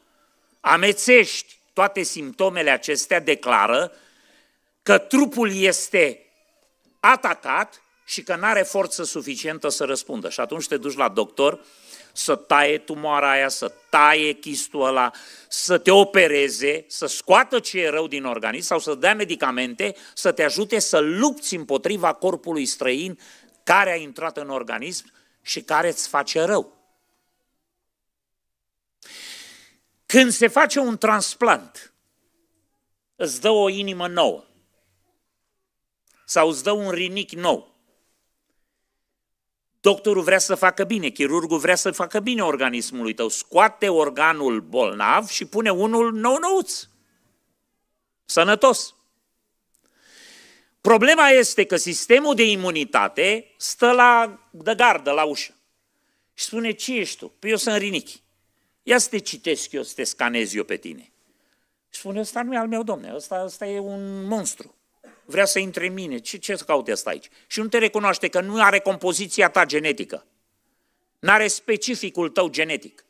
amețești. Toate simptomele acestea declară că trupul este atacat și că n are forță suficientă să răspundă. Și atunci te duci la doctor să taie tumoara aia, să taie chistul ăla, să te opereze, să scoată ce e rău din organism sau să dea medicamente să te ajute să lupți împotriva corpului străin care a intrat în organism și care îți face rău. Când se face un transplant, îți dă o inimă nouă sau îți dă un rinic nou Doctorul vrea să facă bine, chirurgul vrea să facă bine organismului tău. Scoate organul bolnav și pune unul nou-nouț. Sănătos. Problema este că sistemul de imunitate stă la de gardă, la ușă. Și spune, ce ești tu? Păi eu sunt rinichi. Ia să te citesc eu, să te scanez eu pe tine. Și spune, ăsta nu e al meu, domne, ăsta, ăsta e un monstru vrea să intre în mine. Ce, ce caute asta aici? Și nu te recunoaște că nu are compoziția ta genetică. Nu are specificul tău genetic.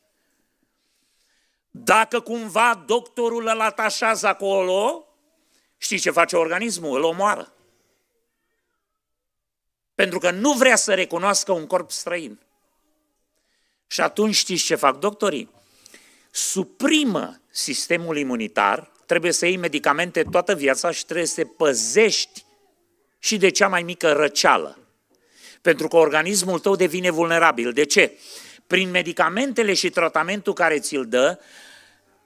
Dacă cumva doctorul îl atașează acolo, știi ce face organismul? Îl omoară. Pentru că nu vrea să recunoască un corp străin. Și atunci știți ce fac doctorii? Suprimă sistemul imunitar trebuie să iei medicamente toată viața și trebuie să te păzești și de cea mai mică răceală. Pentru că organismul tău devine vulnerabil. De ce? Prin medicamentele și tratamentul care ți-l dă,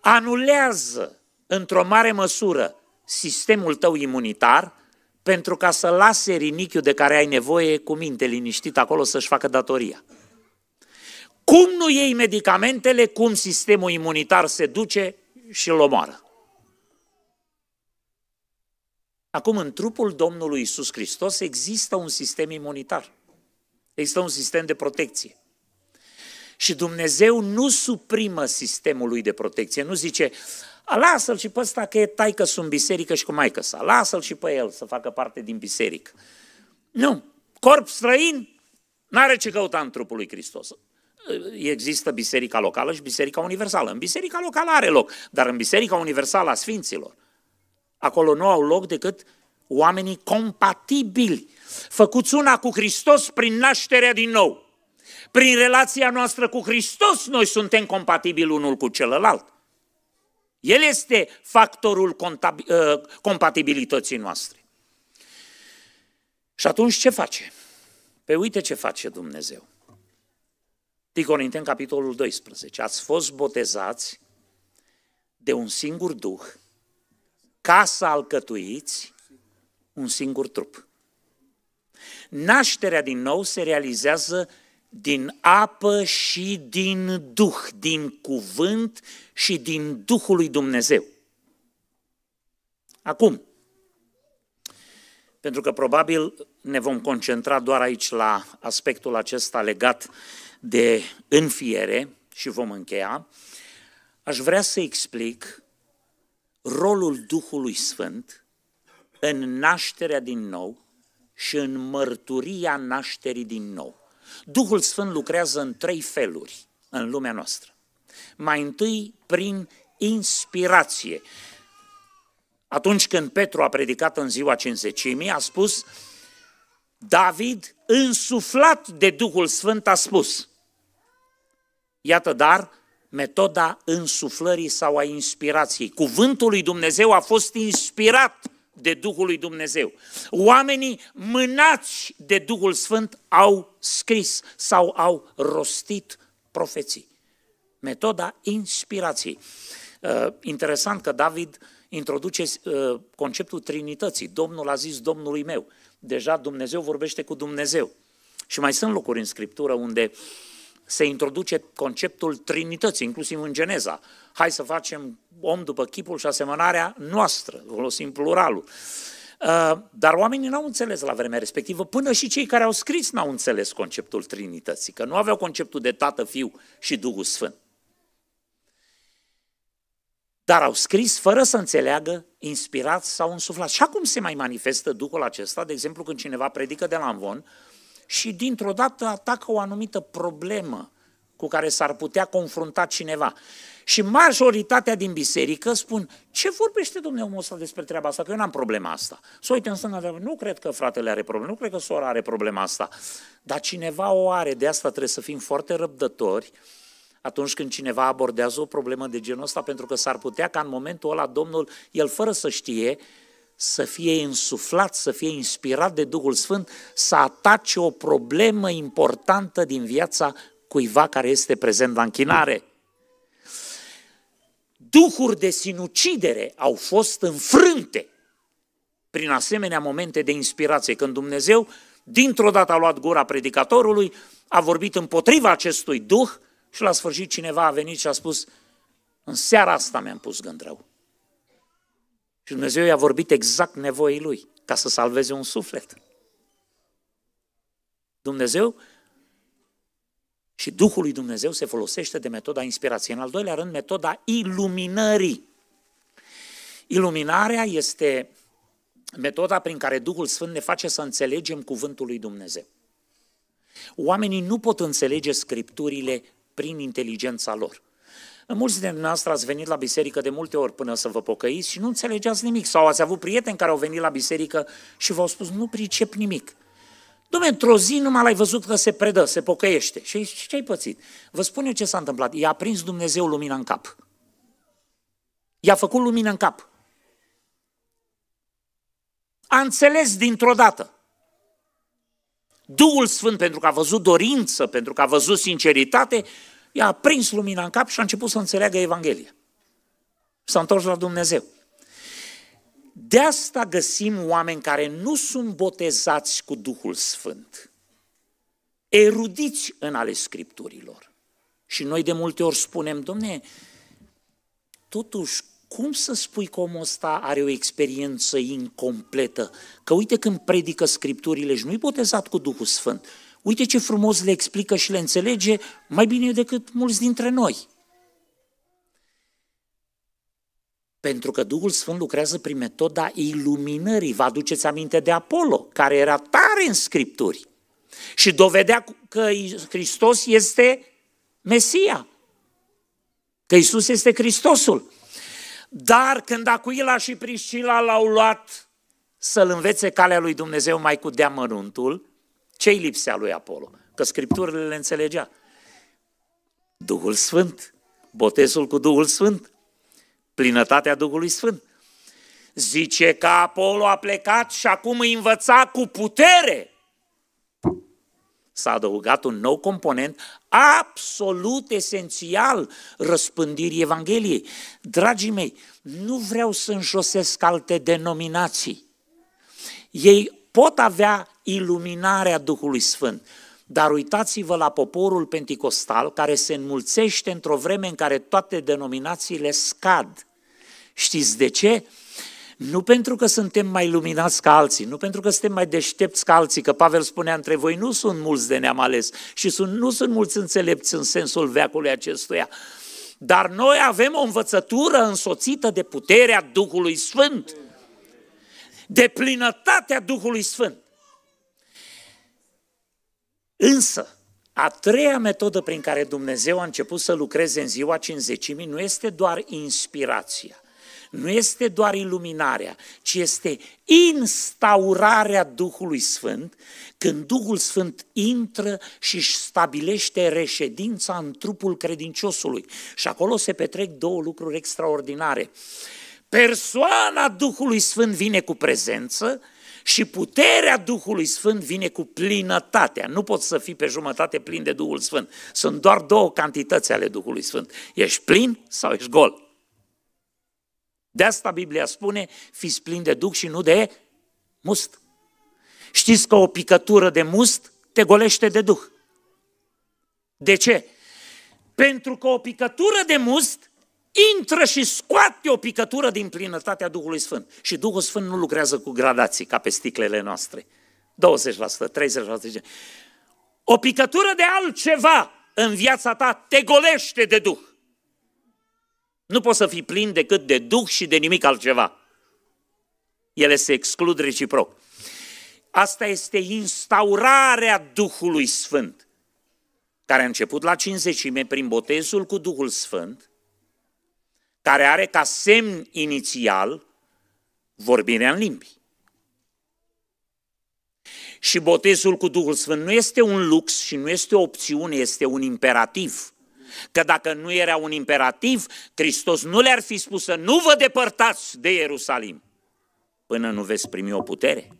anulează într-o mare măsură sistemul tău imunitar pentru ca să lase rinichiul de care ai nevoie cu minte liniștit acolo să-și facă datoria. Cum nu iei medicamentele, cum sistemul imunitar se duce și îl omoară. Acum, în trupul Domnului Isus Hristos există un sistem imunitar. Există un sistem de protecție. Și Dumnezeu nu suprimă sistemul lui de protecție, nu zice, lasă-l și pe ăsta că e taică sunt biserică și cu maică sa, lasă-l și pe el să facă parte din biserică. Nu, corp străin n-are ce căuta în trupul lui Hristos. Există biserica locală și biserica universală. În biserica locală are loc, dar în biserica universală a sfinților Acolo nu au loc decât oamenii compatibili, făcuți una cu Hristos prin nașterea din nou. Prin relația noastră cu Hristos noi suntem compatibili unul cu celălalt. El este factorul ă, compatibilității noastre. Și atunci ce face? Pe păi uite ce face Dumnezeu. Ticorinten, capitolul 12. Ați fost botezați de un singur Duh – ca să alcătuiți un singur trup. Nașterea din nou se realizează din apă și din Duh, din cuvânt și din Duhul lui Dumnezeu. Acum, pentru că probabil ne vom concentra doar aici la aspectul acesta legat de înfiere și vom încheia, aș vrea să explic rolul Duhului Sfânt în nașterea din nou și în mărturia nașterii din nou. Duhul Sfânt lucrează în trei feluri în lumea noastră. Mai întâi, prin inspirație. Atunci când Petru a predicat în ziua cinzecimii, a spus, David, însuflat de Duhul Sfânt, a spus, Iată, dar, metoda însuflării sau a inspirației. Cuvântul lui Dumnezeu a fost inspirat de Duhul lui Dumnezeu. Oamenii mânați de Duhul Sfânt au scris sau au rostit profeții. Metoda inspirației. Uh, interesant că David introduce uh, conceptul Trinității. Domnul a zis Domnului meu. Deja Dumnezeu vorbește cu Dumnezeu. Și mai sunt locuri în Scriptură unde uh, se introduce conceptul Trinității, inclusiv în Geneza. Hai să facem om după chipul și asemănarea noastră, folosim pluralul. Uh, dar oamenii n-au înțeles la vremea respectivă, până și cei care au scris n-au înțeles conceptul Trinității, că nu aveau conceptul de Tată, Fiu și Duhul Sfânt. Dar au scris fără să înțeleagă, inspirați sau însuflați. Și acum se mai manifestă Duhul acesta, de exemplu, când cineva predică de la Amvon, și dintr-o dată atacă o anumită problemă cu care s-ar putea confrunta cineva. Și majoritatea din biserică spun, ce vorbește domnul omul ăsta despre treaba asta, că eu n-am problema asta. Să uite în sână, nu cred că fratele are problemă, nu cred că sora are problema asta, dar cineva o are, de asta trebuie să fim foarte răbdători atunci când cineva abordează o problemă de genul ăsta, pentru că s-ar putea ca în momentul ăla Domnul, el fără să știe, să fie insuflat, să fie inspirat de Duhul Sfânt, să atace o problemă importantă din viața cuiva care este prezent la închinare. Duhuri de sinucidere au fost înfrânte prin asemenea momente de inspirație, când Dumnezeu dintr-o dată a luat gura predicatorului, a vorbit împotriva acestui duh și la sfârșit cineva a venit și a spus în seara asta mi-am pus gând rău. Și Dumnezeu i-a vorbit exact nevoii lui ca să salveze un suflet. Dumnezeu și Duhul lui Dumnezeu se folosește de metoda inspirației. În al doilea rând, metoda iluminării. Iluminarea este metoda prin care Duhul Sfânt ne face să înțelegem cuvântul lui Dumnezeu. Oamenii nu pot înțelege scripturile prin inteligența lor. Mulți dintre noastre ați venit la biserică de multe ori până să vă pocăiți și nu înțelegeați nimic. Sau ați avut prieteni care au venit la biserică și v-au spus, nu pricep nimic. Dom'le, într-o zi numai l-ai văzut că se predă, se pocăiește. Și ce ai pățit? Vă spun eu ce s-a întâmplat. I-a prins Dumnezeu lumina în cap. I-a făcut lumină în cap. A înțeles dintr-o dată. Duhul Sfânt, pentru că a văzut dorință, pentru că a văzut sinceritate, i-a prins lumina în cap și a început să înțeleagă Evanghelia. S-a întors la Dumnezeu. De asta găsim oameni care nu sunt botezați cu Duhul Sfânt, erudiți în ale Scripturilor. Și noi de multe ori spunem, domne, totuși, cum să spui că omul ăsta are o experiență incompletă? Că uite când predică Scripturile și nu-i botezat cu Duhul Sfânt. Uite ce frumos le explică și le înțelege mai bine decât mulți dintre noi. Pentru că Duhul Sfânt lucrează prin metoda iluminării. Vă aduceți aminte de Apollo, care era tare în Scripturi și dovedea că Hristos este Mesia, că Isus este Hristosul. Dar când Acuila și Priscila l-au luat să-l învețe calea lui Dumnezeu mai cu deamăruntul, ce-i lipsea lui Apollo? Că scripturile le înțelegea. Duhul Sfânt, botezul cu Duhul Sfânt, plinătatea Duhului Sfânt. Zice că Apollo a plecat și acum îi învăța cu putere. S-a adăugat un nou component absolut esențial răspândirii Evangheliei. Dragii mei, nu vreau să înjosesc alte denominații. Ei pot avea iluminarea Duhului Sfânt. Dar uitați-vă la poporul penticostal care se înmulțește într-o vreme în care toate denominațiile scad. Știți de ce? Nu pentru că suntem mai luminați ca alții, nu pentru că suntem mai deștepți ca alții, că Pavel spunea între voi, nu sunt mulți de neam ales și sunt, nu sunt mulți înțelepți în sensul veacului acestuia. Dar noi avem o învățătură însoțită de puterea Duhului Sfânt de plinătatea Duhului Sfânt. Însă, a treia metodă prin care Dumnezeu a început să lucreze în ziua cinzecimii nu este doar inspirația, nu este doar iluminarea, ci este instaurarea Duhului Sfânt, când Duhul Sfânt intră și își stabilește reședința în trupul credinciosului. Și acolo se petrec două lucruri extraordinare. Persoana Duhului Sfânt vine cu prezență și puterea Duhului Sfânt vine cu plinătatea. Nu poți să fii pe jumătate plin de Duhul Sfânt. Sunt doar două cantități ale Duhului Sfânt. Ești plin sau ești gol. De asta Biblia spune, fiți plini de Duh și nu de must. Știți că o picătură de must te golește de Duh. De ce? Pentru că o picătură de must intră și scoate o picătură din plinătatea Duhului Sfânt. Și Duhul Sfânt nu lucrează cu gradații ca pe sticlele noastre. 20%, 30%. O picătură de altceva în viața ta te golește de Duh. Nu poți să fii plin decât de Duh și de nimic altceva. Ele se exclud reciproc. Asta este instaurarea Duhului Sfânt, care a început la 50 prin botezul cu Duhul Sfânt, care are ca semn inițial vorbirea în limbi. Și botezul cu Duhul Sfânt nu este un lux și nu este o opțiune, este un imperativ. Că dacă nu era un imperativ, Hristos nu le-ar fi spus să nu vă depărtați de Ierusalim până nu veți primi o putere.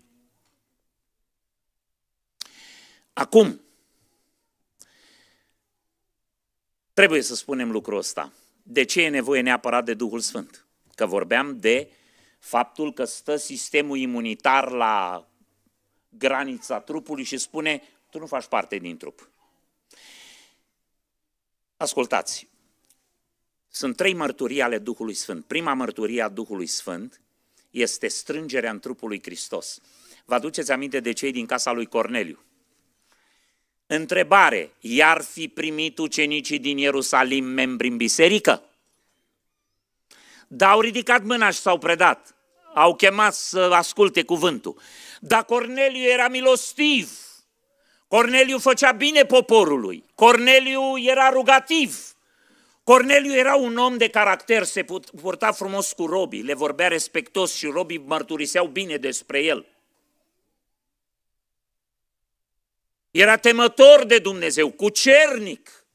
Acum, trebuie să spunem lucrul ăsta. De ce e nevoie neapărat de Duhul Sfânt? Că vorbeam de faptul că stă sistemul imunitar la granița trupului și spune, tu nu faci parte din trup. Ascultați, sunt trei mărturii ale Duhului Sfânt. Prima mărturie a Duhului Sfânt este strângerea în trupul lui Hristos. Vă aduceți aminte de cei din casa lui Corneliu. Întrebare, i-ar fi primit ucenicii din Ierusalim membri în biserică? Dar au ridicat mâna și s-au predat. Au chemat să asculte cuvântul. Dar Corneliu era milostiv. Corneliu făcea bine poporului. Corneliu era rugativ. Corneliu era un om de caracter, se purta frumos cu robii, le vorbea respectos și robii mărturiseau bine despre el. Era temător de Dumnezeu, cucernic.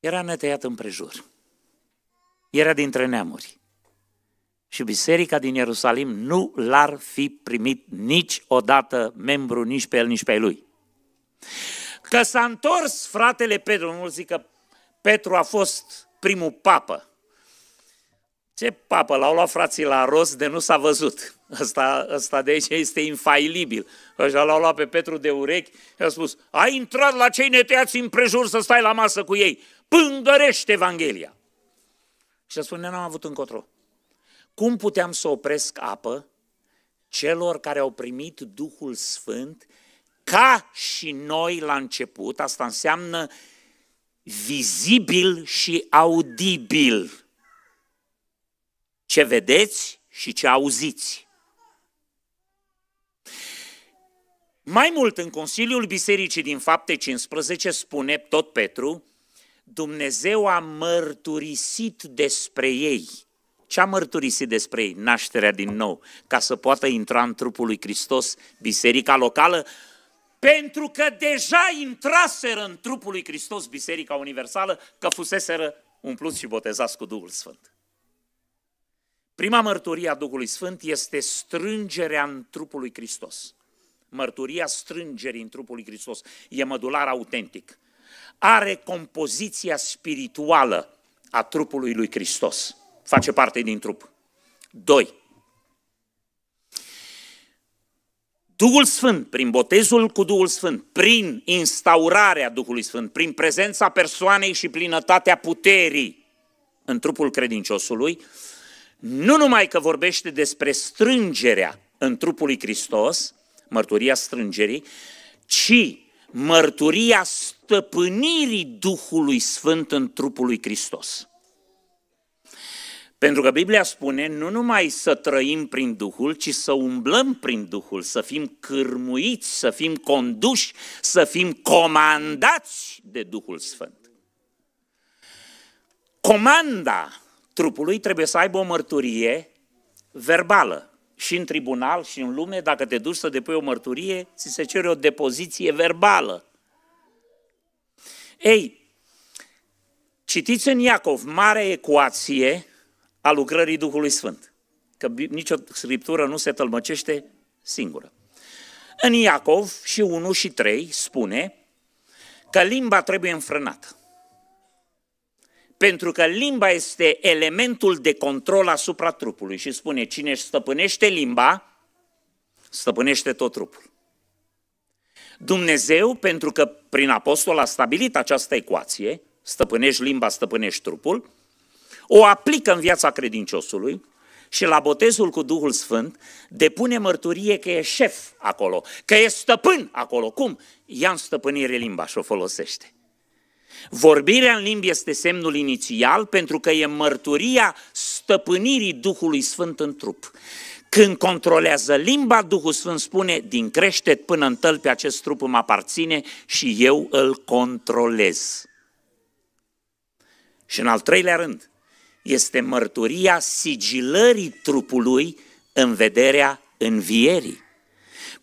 Era netăiat împrejur. Era dintre neamuri. Și biserica din Ierusalim nu l-ar fi primit niciodată membru nici pe el, nici pe lui. Că s-a întors fratele Petru, nu zic că Petru a fost primul papă, ce papă, l-au luat frații la rost de nu s-a văzut. asta asta de aici este infailibil. Așa l-au luat pe Petru de urechi și a spus, ai intrat la cei netăiați împrejur să stai la masă cu ei. Pângărește Evanghelia. Și a spus, n-am avut încotro. Cum puteam să opresc apă celor care au primit Duhul Sfânt ca și noi la început? Asta înseamnă vizibil și audibil ce vedeți și ce auziți. Mai mult, în Consiliul Bisericii din Fapte 15 spune tot Petru, Dumnezeu a mărturisit despre ei. Ce a mărturisit despre ei? Nașterea din nou, ca să poată intra în trupul lui Hristos, biserica locală, pentru că deja intraseră în trupul lui Hristos, biserica universală, că fuseseră umpluți și botezați cu Duhul Sfânt. Prima mărturie a Duhului Sfânt este strângerea în trupul lui Hristos. Mărturia strângerii în trupul lui Hristos e mădular autentic. Are compoziția spirituală a trupului lui Hristos. Face parte din trup. 2. Duhul Sfânt, prin botezul cu Duhul Sfânt, prin instaurarea Duhului Sfânt, prin prezența persoanei și plinătatea puterii în trupul credinciosului, nu numai că vorbește despre strângerea în trupul lui Hristos, mărturia strângerii, ci mărturia stăpânirii Duhului Sfânt în trupul lui Hristos. Pentru că Biblia spune nu numai să trăim prin Duhul, ci să umblăm prin Duhul, să fim cârmuiți, să fim conduși, să fim comandați de Duhul Sfânt. Comanda trupului trebuie să aibă o mărturie verbală. Și în tribunal și în lume, dacă te duci să depui o mărturie, ți se cere o depoziție verbală. Ei, citiți în Iacov mare ecuație a lucrării Duhului Sfânt. Că nicio scriptură nu se tălmăcește singură. În Iacov și 1 și 3 spune că limba trebuie înfrânată. Pentru că limba este elementul de control asupra trupului și spune cine își stăpânește limba, stăpânește tot trupul. Dumnezeu, pentru că prin apostol a stabilit această ecuație, stăpânești limba, stăpânești trupul, o aplică în viața credinciosului și la botezul cu Duhul Sfânt depune mărturie că e șef acolo, că e stăpân acolo. Cum? Ia în stăpânire limba și o folosește. Vorbirea în limbi este semnul inițial pentru că e mărturia stăpânirii Duhului Sfânt în trup. Când controlează limba, Duhul Sfânt spune, din creștet până în tălpi acest trup îmi aparține și eu îl controlez. Și în al treilea rând, este mărturia sigilării trupului în vederea învierii.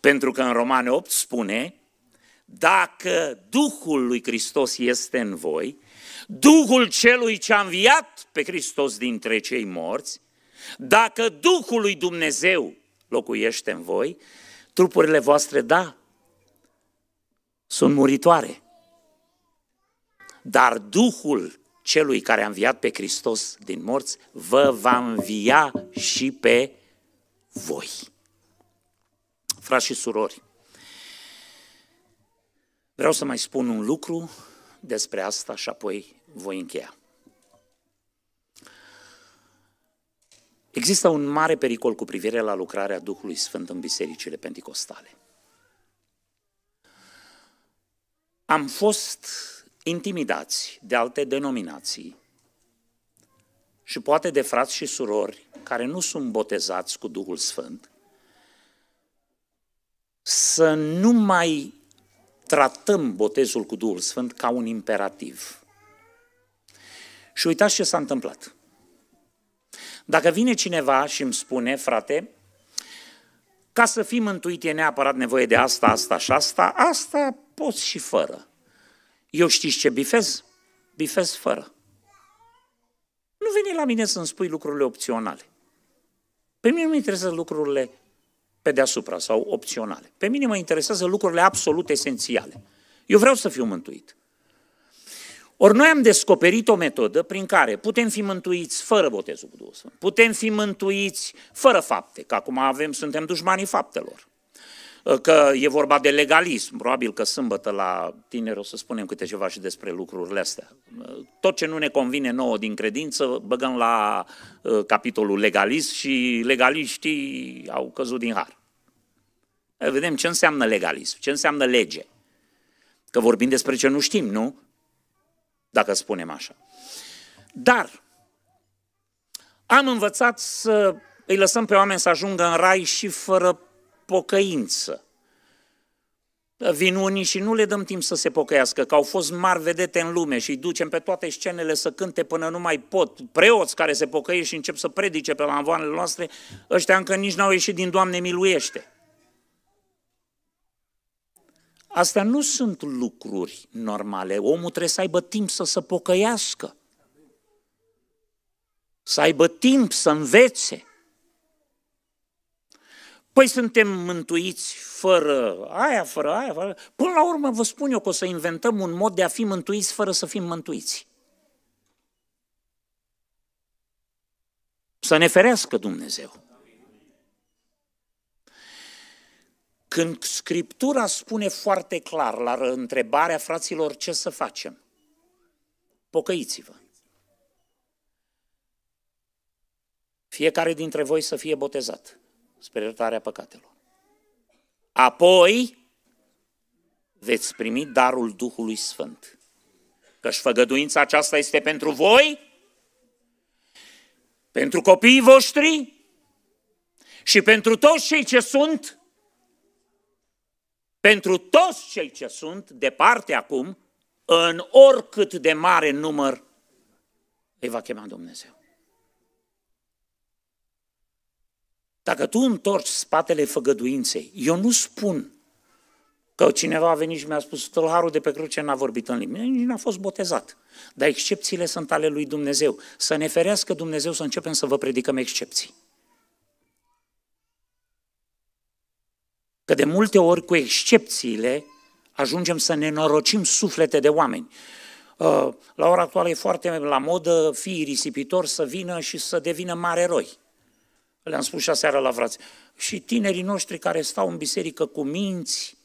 Pentru că în Romane 8 spune, dacă Duhul lui Hristos este în voi, Duhul celui ce a înviat pe Hristos dintre cei morți, dacă Duhul lui Dumnezeu locuiește în voi, trupurile voastre, da, sunt muritoare. Dar Duhul celui care a înviat pe Hristos din morți vă va învia și pe voi. Frați și surori, Vreau să mai spun un lucru despre asta și apoi voi încheia. Există un mare pericol cu privire la lucrarea Duhului Sfânt în bisericile pentecostale. Am fost intimidați de alte denominații și poate de frați și surori care nu sunt botezați cu Duhul Sfânt să nu mai tratăm botezul cu Duhul Sfânt ca un imperativ. Și uitați ce s-a întâmplat. Dacă vine cineva și îmi spune, frate, ca să fii mântuit e neapărat nevoie de asta, asta și asta, asta poți și fără. Eu știți ce bifez? Bifez fără. Nu veni la mine să-mi spui lucrurile opționale. Pe mine nu mi interesează lucrurile pe deasupra sau opționale. Pe mine mă interesează lucrurile absolut esențiale. Eu vreau să fiu mântuit. Ori noi am descoperit o metodă prin care putem fi mântuiți fără botezul cu Duhul Sfânt, putem fi mântuiți fără fapte, că acum avem, suntem dușmanii faptelor. Uh, că e vorba de legalism. Probabil că sâmbătă la tineri o să spunem câte ceva și despre lucrurile astea. Uh, tot ce nu ne convine nouă din credință, băgăm la uh, capitolul legalism și legaliștii au căzut din har. Vedem ce înseamnă legalism, ce înseamnă lege. Că vorbim despre ce nu știm, nu? Dacă spunem așa. Dar am învățat să îi lăsăm pe oameni să ajungă în rai și fără pocăință. Vin unii și nu le dăm timp să se pocăiască, că au fost mari vedete în lume și îi ducem pe toate scenele să cânte până nu mai pot. Preoți care se pocăie și încep să predice pe lanvoanele noastre, ăștia încă nici n-au ieșit din Doamne miluiește. Astea nu sunt lucruri normale. Omul trebuie să aibă timp să se pocăiască. Să aibă timp să învețe. Păi suntem mântuiți fără aia, fără aia, fără... Până la urmă vă spun eu că o să inventăm un mod de a fi mântuiți fără să fim mântuiți. Să ne ferească Dumnezeu. Când Scriptura spune foarte clar la întrebarea fraților ce să facem, pocăiți-vă. Fiecare dintre voi să fie botezat spre iertarea păcatelor. Apoi veți primi darul Duhului Sfânt. Căci făgăduința aceasta este pentru voi, pentru copiii voștri și pentru toți cei ce sunt, pentru toți cei ce sunt, departe acum, în oricât de mare număr îi va chema Dumnezeu. Dacă tu întorci spatele făgăduinței, eu nu spun că cineva a venit și mi-a spus, tâlharul de pe cruce n-a vorbit în limbi, nici n-a fost botezat. Dar excepțiile sunt ale lui Dumnezeu. Să ne ferească Dumnezeu să începem să vă predicăm excepții. Că de multe ori cu excepțiile ajungem să ne norocim suflete de oameni. Uh, la ora actuală e foarte la modă fiii risipitori să vină și să devină mare eroi. Le-am spus și aseară la frați. Și tinerii noștri care stau în biserică cu minți,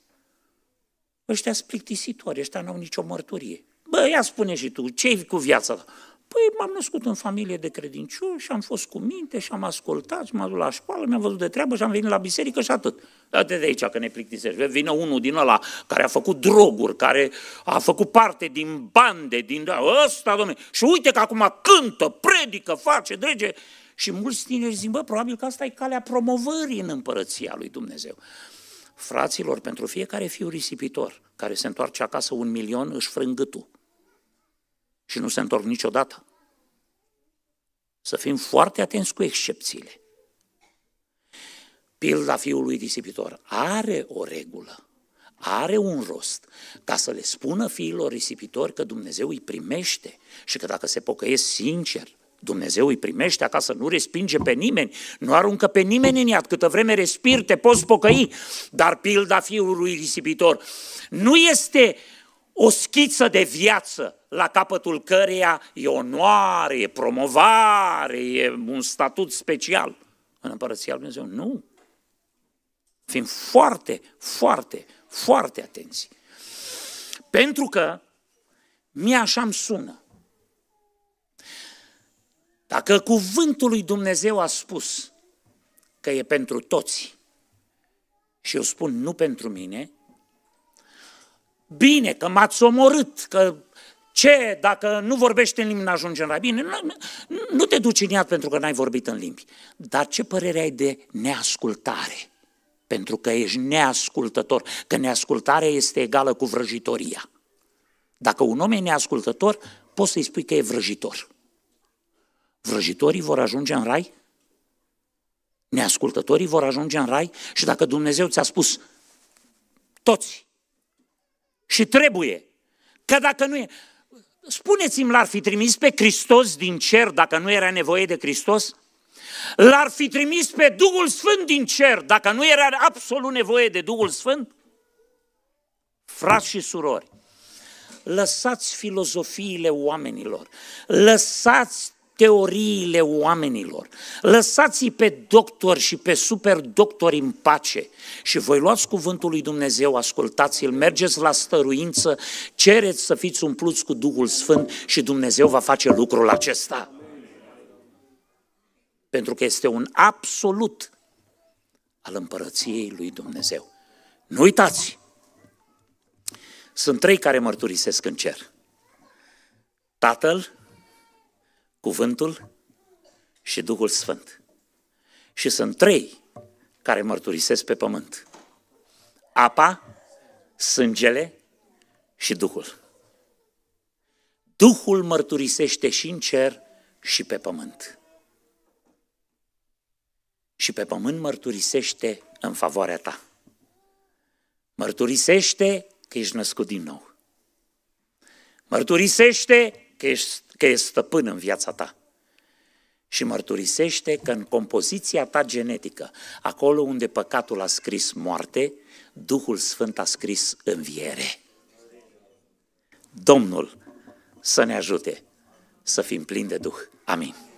ăștia sunt plictisitori, ăștia n-au nicio mărturie. Bă, ia spune și tu, ce cu viața ta? Păi m-am născut în familie de credincioși, am fost cu minte și am ascultat și m-am dus la școală, mi-am văzut de treabă și am venit la biserică și atât. Dă-te de aici că ne plictisești. Vine unul din ăla care a făcut droguri, care a făcut parte din bande, din ăsta, domne. Și uite că acum cântă, predică, face, drege. Și mulți tineri zic, bă, probabil că asta e calea promovării în împărăția lui Dumnezeu. Fraților, pentru fiecare fiu risipitor care se întoarce acasă un milion, își frâng gâtul. Și nu se întorc niciodată. Să fim foarte atenți cu excepțiile. Pilda fiului risipitor are o regulă, are un rost, ca să le spună fiilor risipitori că Dumnezeu îi primește și că dacă se pocăiesc sincer, Dumnezeu îi primește acasă, nu respinge pe nimeni, nu aruncă pe nimeni în iad, câtă vreme respiri te poți pocăi, dar pilda fiului risipitor nu este o schiță de viață la capătul căreia e onoare, e promovare, e un statut special în Împărăția Lui Dumnezeu. Nu! Fim foarte, foarte, foarte atenți. Pentru că mie așa îmi sună dacă cuvântul lui Dumnezeu a spus că e pentru toți și eu spun nu pentru mine, bine că m-ați omorât, că ce, dacă nu vorbești în limbi, n-ajungi în rabine, Bine, nu, nu te duci în iad pentru că n-ai vorbit în limbi. Dar ce părere ai de neascultare? Pentru că ești neascultător. Că neascultarea este egală cu vrăjitoria. Dacă un om e neascultător, poți să-i spui că e vrăjitor vrăjitorii vor ajunge în rai? Neascultătorii vor ajunge în rai? Și dacă Dumnezeu ți-a spus toți și trebuie, că dacă nu e... Spuneți-mi, l-ar fi trimis pe Hristos din cer dacă nu era nevoie de Hristos? L-ar fi trimis pe Duhul Sfânt din cer dacă nu era absolut nevoie de Duhul Sfânt? Frați și surori, lăsați filozofiile oamenilor, lăsați teoriile oamenilor. Lăsați-i pe doctor și pe doctor în pace și voi luați cuvântul lui Dumnezeu, ascultați-l, mergeți la stăruință, cereți să fiți umpluți cu Duhul Sfânt și Dumnezeu va face lucrul acesta. Pentru că este un absolut al împărăției lui Dumnezeu. Nu uitați! Sunt trei care mărturisesc în cer. Tatăl, Cuvântul și Duhul Sfânt. Și sunt trei care mărturisesc pe pământ. Apa, sângele și Duhul. Duhul mărturisește și în cer și pe pământ. Și pe pământ mărturisește în favoarea ta. Mărturisește că ești născut din nou. Mărturisește că ești că e stăpân în viața ta. Și mărturisește că în compoziția ta genetică, acolo unde păcatul a scris moarte, Duhul Sfânt a scris înviere. Domnul să ne ajute să fim plini de Duh. Amin.